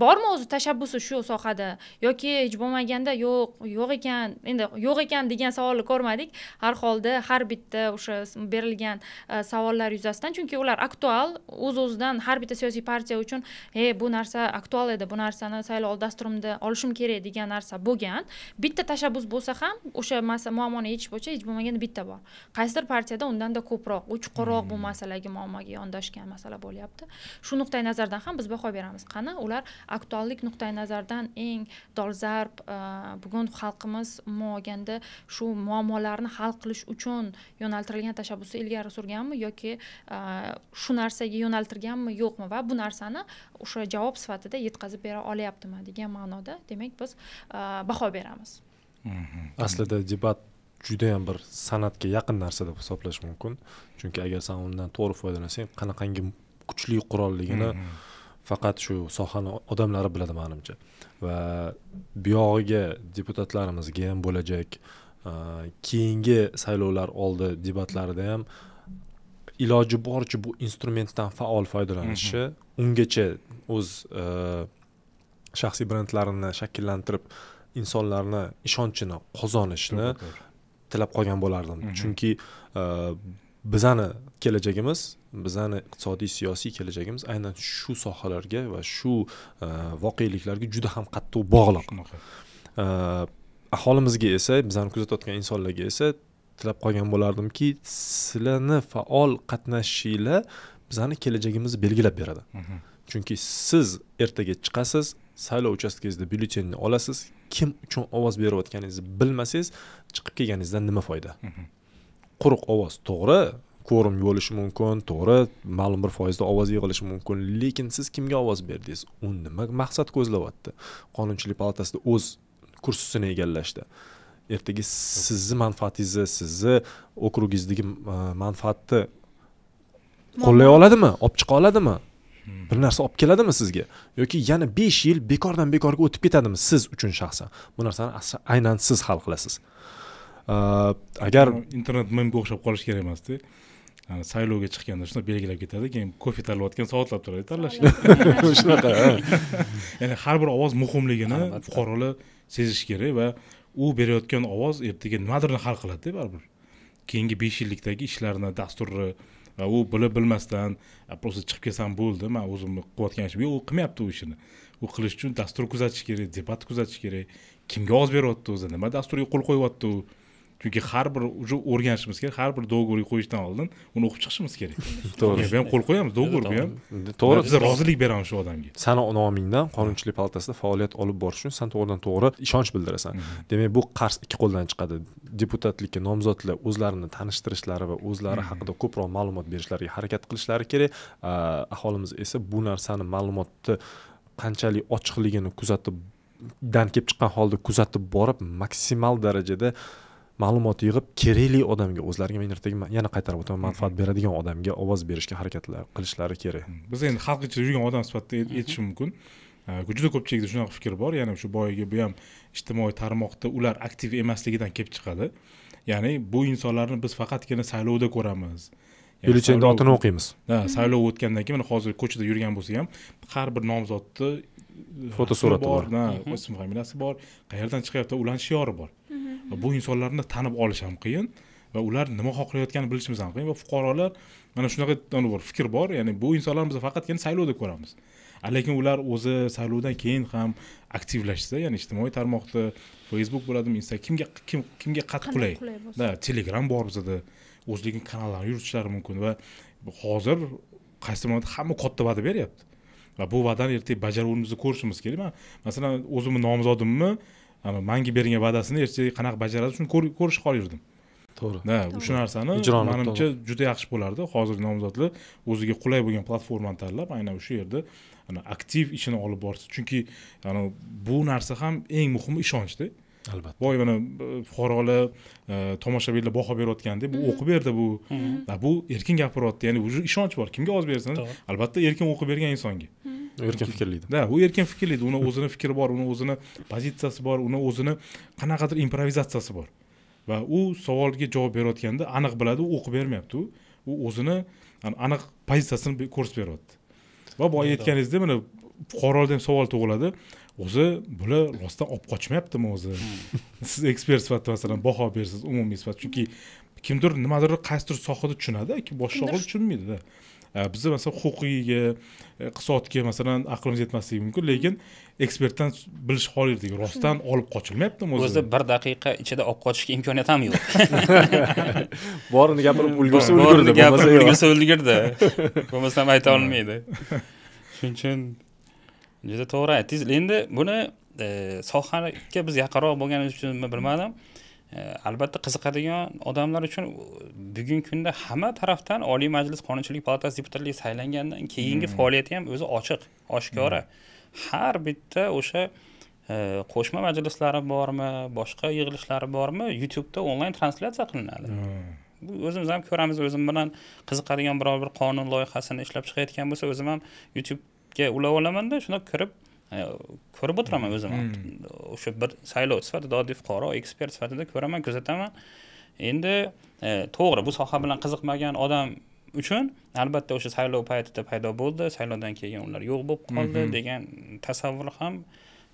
bormi o'zi tashabbusi shu sohada yoki hech bo'lmaganda yo'q yo'q ekan endi yo'q ekan degan savolni ko'rmadik har holda har bitta o'sha berilgan e, savollar yuzasidan chunki ular aktual o'z uz o'zidan har bitta siyosiy partiya uchun e bu narsa aktual edi bu narsani saylov dasturimda olishim kerak degan narsa bo'lgan bitta tashabbus bo'lsa ham o'sha muammoni yechish bo'yicha hech bo'lmaganda bitta bor qaysidir partiyada undanda ko'proq chuqurroq bu hmm. masalaga muammoga yondashgan masala bo'lyapti shu nuqtai nazardan ham biz baho beramiz qani ular aktuallik nuqtai nazaridan eng dolzarb e, bugun xalqimiz umuman olganda shu muammolarni hal qilish uchun yo'naltirilgan tashabbusni ilgari surganmi yoki e, shu narsaga yo'naltirganmi yo'qmi va bu narsani o'sha javob sifatida yetkazib bera olyaptimi degan ma'noda demak biz e, baho beramiz mhm. aslida debat juda yam bir san'atga yaqin narsa deb hisoblash mumkin chunki agar san undan to'g'ri foydalansang qanaqangi kuchli qurolligini mm -hmm. faqat shu sohani odamlari biladi manimcha va buyog'iga deputatlarimizga ham bo'lajak e, keyingi saylovlar oldi debatlarida ham iloji boricha bu instrumentdan faol foydalanishi ungacha o'z e, shaxsiy brendlarini shakllantirib insonlarni ishonchini qozonishni tilab qolgan bo'lardim chunki e, bizani kelajagimiz bizani iqtisodiy siyosiy kelajagimiz aynan shu sohalarga va shu e, voqeliklarga juda ham qattiq bog'liq e, aholimizga esa bizani kuzatayotgan insonlarga esa tilab qolgan bo'lardimki sizlarni faol qatnashishinglar bizani kelajagimizni belgilab beradi chunki siz ertaga chiqasiz saylov uchastkangizda byulletenni olasiz kim uchun ovoz berayotganingizni bilmasangiz chiqib kelganingizdan nima foyda quruq ovoz to'g'ri quorum bo'lishi mumkin to'g'ri ma'lum bir foizda ovoz yig'ilishi mumkin lekin siz kimga ovoz berdingiz u nima maqsad ko'zlayapti qonunchilik palatasida o'z kursisini egallashda ertaga sizni manfaatingizni sizni okrugingizdagi e, manfaatni qo'llay oladimi olib chiqa oladimi hmm. bir narsa olib keladimi sizga yoki yana besh yil bekordan bekorga o'tib ketadimi siz uchun shaxsan bu narsani aynan siz hal qilasiz e, agar internet memga o'xshab qolishi kerak emasda saylovga chiqqanda shunaqa belgilab ketadi keyin kofe tanlayotgan soatlab turadi tanlashga shunaqa ya'ni har bir ovoz muhimligini fuqarolar sezishi kerak va u berayotgan ovoz ertaga nimadirni hal qiladida baribir keyingi besh yillikdagi ishlarni dasturni va u bilib bilmasdan просто chiqib kelsam bo'ldi man o'zimni qilayotgan ishim yo'q u qilmayapti u ishini u qilish uchun dastur kuzatish kerak debat kuzatish kerak kimga ovoz beryapti o'zi nima dasturga qo'l qo'yyapti u chunki har bir уже o'rganishimiz kerak har bir договорga qo'yishdan oldin uni o'qib chiqishimiz kerak to'g'ri bu ham qo'l qo'yamiz договор bu ham to'g'ri biz rozilik beramiz shu odamga sani nomingdan qonunchilik palatasida faoliyat olib borish uchun san to'g'ridan to'g'ri ishonch bildirasan mhm. demak bu qarz ikki qo'ldan chiqadi deputatlikka nomzodlar o'zlarini tanishtirishlari va o'zlari mhm. haqida ko'proq ma'lumot berishlariga harakat qilishlari kerak aholimiz esa bu narsani ma'lumotni qanchalik ochiqligini kuzatib dan kelib chiqqan holda kuzatib borib maksimal darajada uh, ma'lumot yig'ib kerakli odamga o'zlariga men ertaga yana qaytarib o'taman mm-hmm. manfaat beradigan odamga ovoz berishga harakatlar qilishlari kerak mm-hmm. biz endi xalq ichida yurgan odam sifatida aytishim mm-hmm. mumkin juda ko'pchilikda shunaqa fikr bor ya'ni shu boyagi bu ham ijtimoiy tarmoqda ular aktiv emasligidan kelib chiqadi ya'ni bu insonlarni biz faqatgina saylovda ko'ramiz byulletenni otini o'qiymiz ha saylov o'tgandan keyin mana hozir ko'chada yurgan bo'lsak ham har bir nomzodni fotosurati bor o'sim mhm. familiyasi bor qayerdan chiqyapti ularni shiori bor mhm. bu insonlarni tanib olish ham qiyin va ular nima xohlayotganini bilishimiz ham qiyin va fuqarolar mana shunaqa bir fikr bor ya'ni bu insonlarni biz faqatgina saylovda ko'ramiz lekin ular o'zi saylovdan keyin ham aktivlashsa ya'ni ijtimoiy tarmoqda facebook bo'ladimi instagram kimga kim kimga qattiq qulay да telegram bor bizada o'zligini kanallarini yuritishlari mumkin va hozir qaysi hamma katta va'da beryapti va bu va'dani ertaga bajaruvimizni ko'rishimiz kerak man masalan o'zimni nomzodimni manga bergan va'dasini ertaga qanaqa bajaradi shuni ko'rishni yurdim to'g'ri да o'sha narsani manimcha juda yaxshi bo'lardi hozirgi nomzodlar o'ziga qulay bo'lgan platformani tanlab aynan o'sha yerda aktiv ishini olib borsa chunki bu narsa ham eng muhimi ishonchda albatta boy mana e, fuqarolar e, tomoshabinlar baho berayotganda bu o'qib berdi bu bu erkin gapiryapti ya'ni уже ishonch bor kimga ovoz bersin albatta erkin o'qib bergan insonga erkin fikrlaydi да u erkin fikrlaydi uni o'zini fikri bor uni o'zini pozitsiyasi bor uni o'zini qanaqadir improvizatsiyasi bor va u savolga javob berayotganda aniq biladi u o'qib bermayapti u u o'zini aniq pozitsiyasini ko'rsatib beryapti va boya aytganingizdek mana fuqarolarda ham savol tug'iladi o'zi bular rostdan olib qochmayaptimi o'zi hmm. siz ekspert sifatida masalan baho bersiz umumiy sifat chunki kimdir nimadir qaysidir sohada tushunadi boshqa sohada tushunmaydida bizni masalan huquqiyga e, iqtisodga masalan aqlimiz yetmasligi mumkin lekin ekspertdan bilish xohlaydik rostdan hmm. olib qochilmayaptimi o'zi o'zi bir daqiqa ichida olib qochishga imkoniyat ham yo'q borini gapirib ulgursa ulgurdi gapirib ulgursa ulgurdi bo'lmasam ayta olmaydi shuning uchun juda to'g'ri aytdingiz endi buni e, sohaga biz yaqinroq bo'lganimiz uchun bilmadim e, albatta qiziqadigan odamlar uchun bugungi kunda hamma tarafdan oliy majlis qonunchilik palatasi deputatligiga saylangandan keyingi hmm. faoliyati ham o'zi ochiq oshkora hmm. har bitta o'sha e, qo'shma majlislari bormi boshqa yig'ilishlari bormi youtubeda onlayn translyatsiya qilinadi hmm. bu o'zimiz ham ko'ramiz o'zim bilan qiziqadigan biror bir qonun loyihasini ishlab chiqayotgan bo'lsa o'zim ham youtube ga ulab olamanda shundoq kirib ko'rib o'tiraman o'zim o'sha bir saylovchi sifatida oddiy fuqaro ekspert sifatida ko'raman kuzataman endi to'g'ri bu soha bilan qiziqmagan odam uchun albatta o'sha saylov paytida paydo bo'ldi saylovdan keyin ular yo'q bo'lib qoldi degan tasavvur ham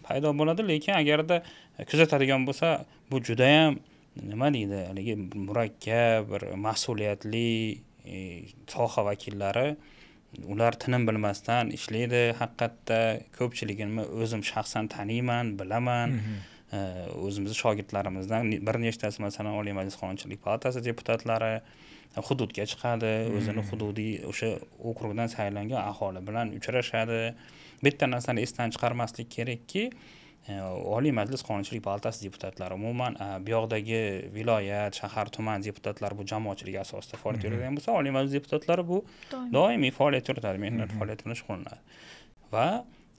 paydo bo'ladi lekin agarda kuzatadigan bo'lsa bu judayam nima deydi haligi murakkab bir mas'uliyatli soha vakillari ular tinim bilmasdan ishlaydi haqiqatda ko'pchiligini o'zim shaxsan taniyman bilaman mm-hmm. o'zimizni shogirdlarimizdan bir nechtasi masalan oliy majlis qonunchilik palatasi deputatlari e, hududga chiqadi o'zini mm-hmm. hududiy o'sha okrugdan saylangan aholi bilan uchrashadi bitta narsani esdan chiqarmaslik kerakki oliy majlis qonunchilik palatasi deputatlari umuman bu yoqdagi viloyat shahar tuman deputatlari bu jamoatchilik asosida faoliyat mhm. yuritadigan bo'lsa oliy majlis deputatlari bu doimiy faoliyat yuritadi mehnat mhm. faoliyati bilan shug'ullanadi va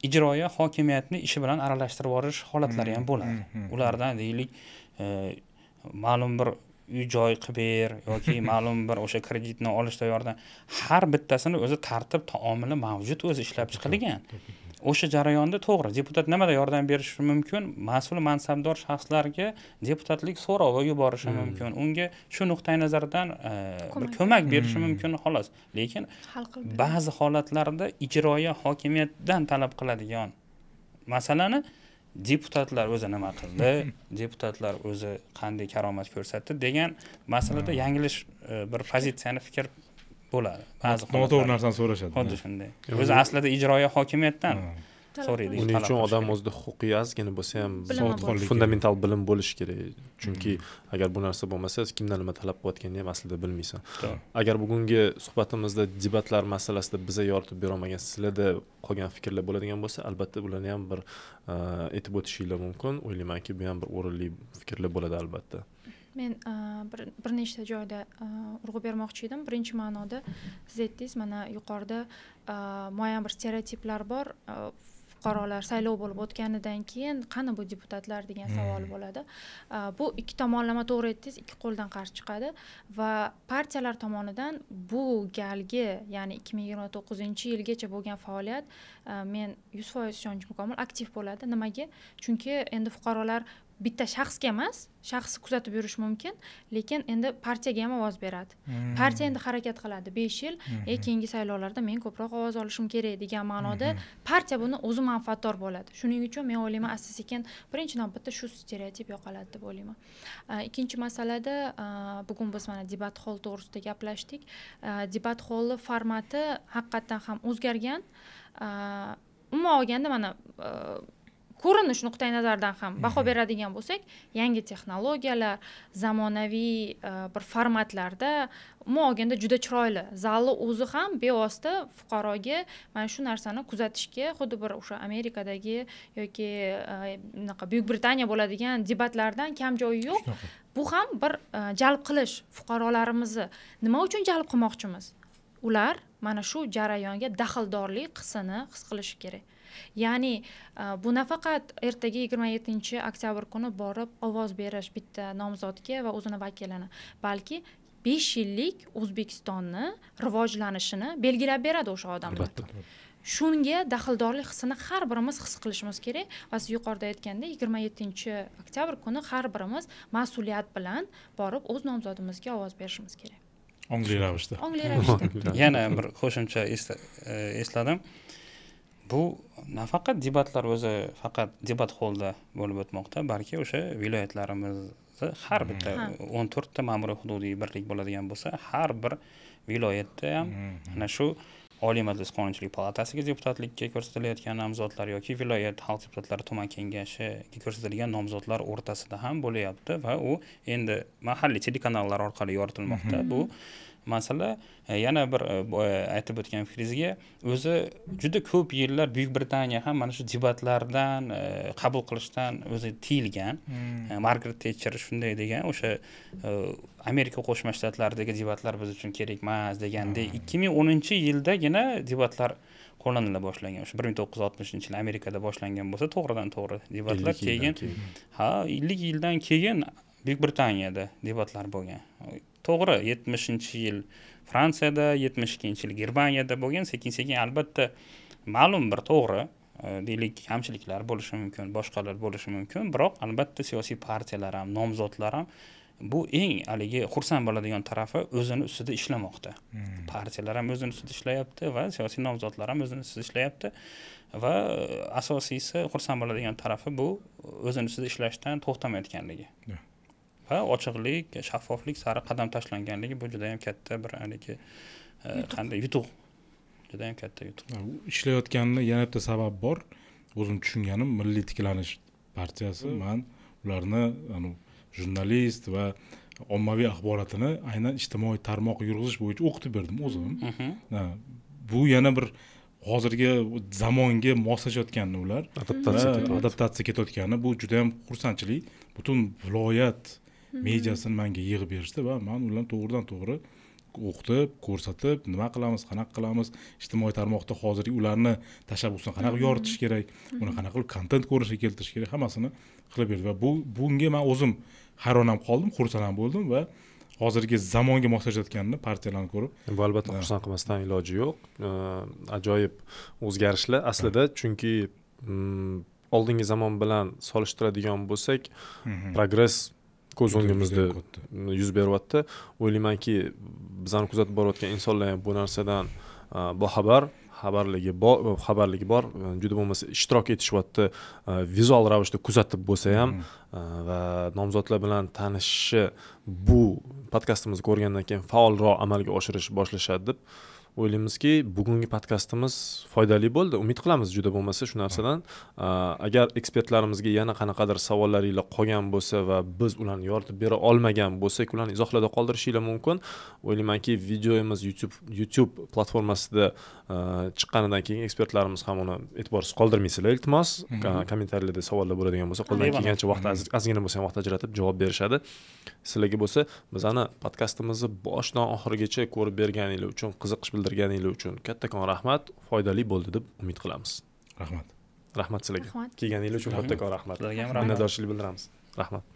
ijroiya hokimiyatni ishi bilan aralashtirib yuborish holatlari ham mhm. bo'ladi ulardan deylik ma'lum bir uy joy qilib ber yoki ma'lum bir o'sha kreditni olishda yordam har bittasini o'zi tartib taomili mavjud o'zi ishlab chiqilgan o'sha jarayonda to'g'ri deputat nimada yordam berishi mumkin mas'ul mansabdor shaxslarga deputatlik so'rovi yuborishi hmm. mumkin unga shu nuqtai nazardan e, bir ko'mak berishi hmm. mumkin xolos lekin ba'zi holatlarda ijroiya hokimiyatdan talab qiladigan masalani deputatlar o'zi nima qildi deputatlar o'zi qanday karomat ko'rsatdi degan masalada hmm. yanglish e, bir pozitsiyani fikr bo'ladi ba'zi noto'g'ri narsani so'rashadi xuddi shunday o'zi aslida ijroiya hokimiyatdan so'raydi uning uchun odam o'zida huquqiy ozgina bo'lsa ham fundamental bilim bo'lishi kerak chunki hmm. agar bu narsa bo'lmasa kimdan nima talab qilayotganini ham aslida bilmaysan agar bugungi suhbatimizda debatlar masalasida biza yoritib berolmagan sizlarda qolgan fikrlar bo'ladigan bo'lsa albatta ularni ham bir e, aytib o'tishinglar mumkin o'ylaymanki bu ham bir o'rinli fikrlar bo'ladi albatta men e, bir, bir nechta joyda e, urg'u bermoqchi edim birinchi ma'noda siz aytdingiz mana yuqorida e, muayyan bir stereotiplar bor fuqarolar saylov bo'lib o'tganidan keyin qani bu deputatlar degan hmm. savol bo'ladi bu ikki tomonlama to'g'ri aytdingiz ikki qo'ldan qarshi chiqadi va partiyalar tomonidan bu galgi ya'ni ikki ming yigirma to'qqizinchi yilgacha bo'lgan faoliyat men yuz foiz ishonchim komil aktiv bo'ladi nimaga chunki endi fuqarolar bitta shaxsga emas shaxsni kuzatib yurish mumkin lekin endi partiyaga ham ovoz beradi hmm. partiya endi harakat qiladi besh yil e, hmm. e keyingi saylovlarda men ko'proq ovoz olishim kerak degan ma'noda hmm. partiya buni o'zi manfaatdor bo'ladi shuning uchun men o'ylayman asta sekin birinchi navbatda shu stereotip yo'qoladi deb o'ylayman ikkinchi masalada bugun biz mana debat hol to'g'risida gaplashdik debat holni formati haqiqatdan ham o'zgargan umuman olganda mana ko'rinish nuqtai nazaridan ham baho mhm. beradigan bo'lsak yangi texnologiyalar zamonaviy e, bir formatlarda umuman olganda juda chiroyli zalni o'zi ham bevosita fuqaroga mana shu narsani kuzatishga xuddi bir o'sha amerikadagi yoki e, bunaqa buyuk britaniya bo'ladigan debatlardan kam joyi yo'q bu ham bir e, jalb qilish fuqarolarimizni nima uchun jalb qilmoqchimiz ular mana shu jarayonga daxldorlik hissini his qilishi kerak ya'ni e, bu nafaqat ertaga yigirma yettinchi oktyabr kuni borib ovoz berish bitta nomzodga va o'zini vakilini balki besh yillik o'zbekistonni rivojlanishini belgilab beradi o'sha odamlar albatta shunga daxldorlik hissini har birimiz his qilishimiz kerak va siz yuqorida aytgandek yigirma yettinchi oktyabr kuni har birimiz mas'uliyat bilan borib o'z nomzodimizga ovoz berishimiz kerak ongli ravishda ongli ravishda yana bir qo'shimcha e, esladim bu nafaqat debatlar o'zi faqat debat holda bo'lib o'tmoqda balki o'sha viloyatlarimizni har hmm. bitta o'n to'rtta ma'muriy hududiy birlik bo'ladigan bo'lsa har bir viloyatda ham hmm, hmm. ana shu oliy majlis qonunchilik palatasiga deputatlikka ko'rsatilayotgan nomzodlar yoki viloyat xalq deputatlari tuman kengashiga ko'rsatilgan nomzodlar o'rtasida ham bo'lyapti va u endi mahalliy telekanallar orqali yoritilmoqda bu masala e, yana bir e, e, aytib o'tgan fikringizga o'zi juda ko'p yillar buyuk britaniya ham mana shu debatlardan qabul qilishdan o'zi tiyilgan hmm. margaret tetcher shunday degan o'sha amerika qo'shma shtatlaridagi debatlar biz uchun kerak emas deganda hmm. ikki ming o'ninchi yildagina debatlar qo'llanila boshlagan o'sha bir ming to'qqiz yuz oltmishinchi yil amerikada boshlangan bo'lsa to'g'ridan to'g'ri debatlar keyin ha ellik yildan keyin buyuk britaniyada debatlar bo'lgan to'g'ri yetmishinchi yil fransiyada yetmish ikkinchi yil germaniyada bo'lgan sekin sekin albatta ma'lum bir to'g'ri e, deylik kamchiliklar bo'lishi mumkin boshqalar bo'lishi mumkin biroq albatta siyosiy partiyalar ham nomzodlar ham bu eng haligi xursand bo'ladigan tarafi o'zini ustida ishlamoqda hmm. partiyalar ham o'zini ustida ishlayapti va siyosiy nomzodlar ham o'zini ustida ishlayapti va asosiysi xursand bo'ladigan tarafi bu o'zini ustida ishlashdan to'xtamayotganligi yeah. va ochiqlik shaffoflik sari qadam tashlanganligi bu juda yam katta bir haligi e, qanday yutuq juda yam katta yutuq ishlayotganini yana bitta sabab bor o'zim tushunganim milliy tiklanish partiyasi hmm. man ularni jurnalist va ommaviy axborotini aynan ijtimoiy tarmoq yurg'izish bo'yicha o'qitib berdim o'zim mm-hmm. Mm-hmm. bu yana bir hozirgi zamonga moslashayotganini ular adaptatsiya adaptatsiya ketayotgani bu juda yam xursandchilik butun viloyat Mhm. mediasini manga yig'ib berishdi va man ular to'g'ridan to'g'ri o'qitib ko'rsatib nima qilamiz qanaqa qilamiz ijtimoiy tarmoqda hozirgi ularni tashabbusini qanaqa mhm. yoritish kerak mhm. uni qanaqa qilib kontent ko'rinishga keltirish kerak hammasini qilib berdi va bu bunga man o'zim hayron ham qoldim xursand ham bo'ldim va hozirgi zamonga moslashayotganini partiyalarni ko'rib bu albatta xursand qilmasdan iloji yo'q ajoyib o'zgarishlar aslida chunki mm, oldingi zamon bilan solishtiradigan bo'lsak progress ko'z o'ngimizda yuz beryapti o'ylaymanki bizani kuzatib borayotgan insonlar ham bu narsadan boxabar xabarligi bor xabarligi bor juda bo'lmasa ishtirok etishyapti vizual ravishda kuzatib bo'lsa ham mm-hmm. va nomzodlar bilan tanishishi bu podkastimizni ko'rgandan keyin faolroq amalga oshirish boshlashadi deb o'ylaymizki bugungi podkastimiz foydali bo'ldi umid qilamiz juda bo'lmasa shu narsadan agar ekspertlarimizga yana qanaqadir savollaringlar qolgan bo'lsa va biz ularni yoritib bera olmagan bo'lsak ularni izohlarda qoldirishinglar mumkin o'ylaymanki videomiz youtube youtube platformasida chiqqanidan keyin ekspertlarimiz ham uni e'tiborsiz qoldirmaysizlar iltimos kommentariyalarda savollar bo'ladigan bo'lsa qo'ldan kelgancha vaqt ozgina bo'lsa ham vaqt ajratib javob berishadi sizlarga bo'lsa biz ana podkastimizni boshidan oxirigacha ko'rib berganinglar uchun qiziqish bildirib qoldirganinglar uchun kattakon rahmat foydali bo'ldi deb umid qilamiz rahmat rahmat sizlarga kelganinglar uchun kattakon rahmat sizlarga ham minnatdorchilik bildiramiz rahmat